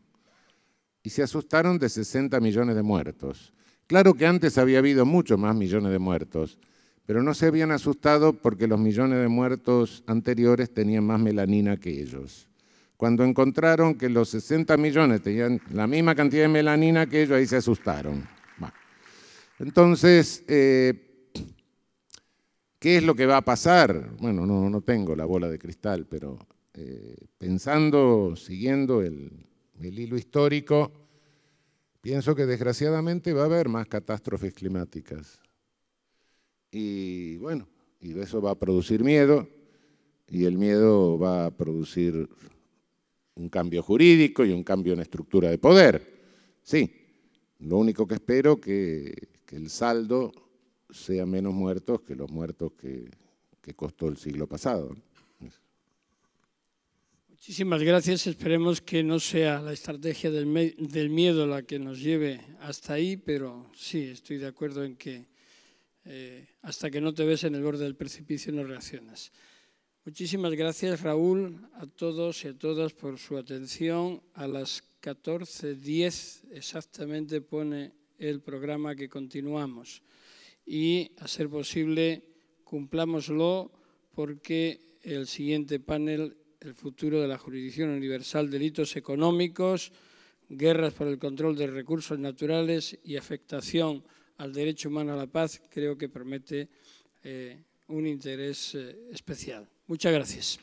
Y se asustaron de 60 millones de muertos. Claro que antes había habido muchos más millones de muertos, pero no se habían asustado porque los millones de muertos anteriores tenían más melanina que ellos. Cuando encontraron que los 60 millones tenían la misma cantidad de melanina que ellos, ahí se asustaron. Entonces, eh, ¿qué es lo que va a pasar? Bueno, no, tengo la bola de cristal, pero eh, pensando, siguiendo el hilo histórico, pienso que desgraciadamente va a haber más catástrofes climáticas y bueno, y eso va a producir miedo, y el miedo va a producir un cambio jurídico y un cambio en estructura de poder. Sí, lo único que espero que, que el saldo sea menos muertos que los muertos que, costó el siglo pasado. Muchísimas gracias. Esperemos que no sea la estrategia del miedo la que nos lleve hasta ahí, pero sí, estoy de acuerdo en que eh, hasta que no te ves en el borde del precipicio no reaccionas. Muchísimas gracias, Raúl, a todos y a todas por su atención. A las 14.10 exactamente pone el programa que continuamos. Y, a ser posible, cumplámoslo porque el siguiente panel, el futuro de la jurisdicción universal, delitos económicos, guerras por el control de recursos naturales y afectación al derecho humano a la paz, creo que promete eh, un interés eh, especial. Muchas gracias.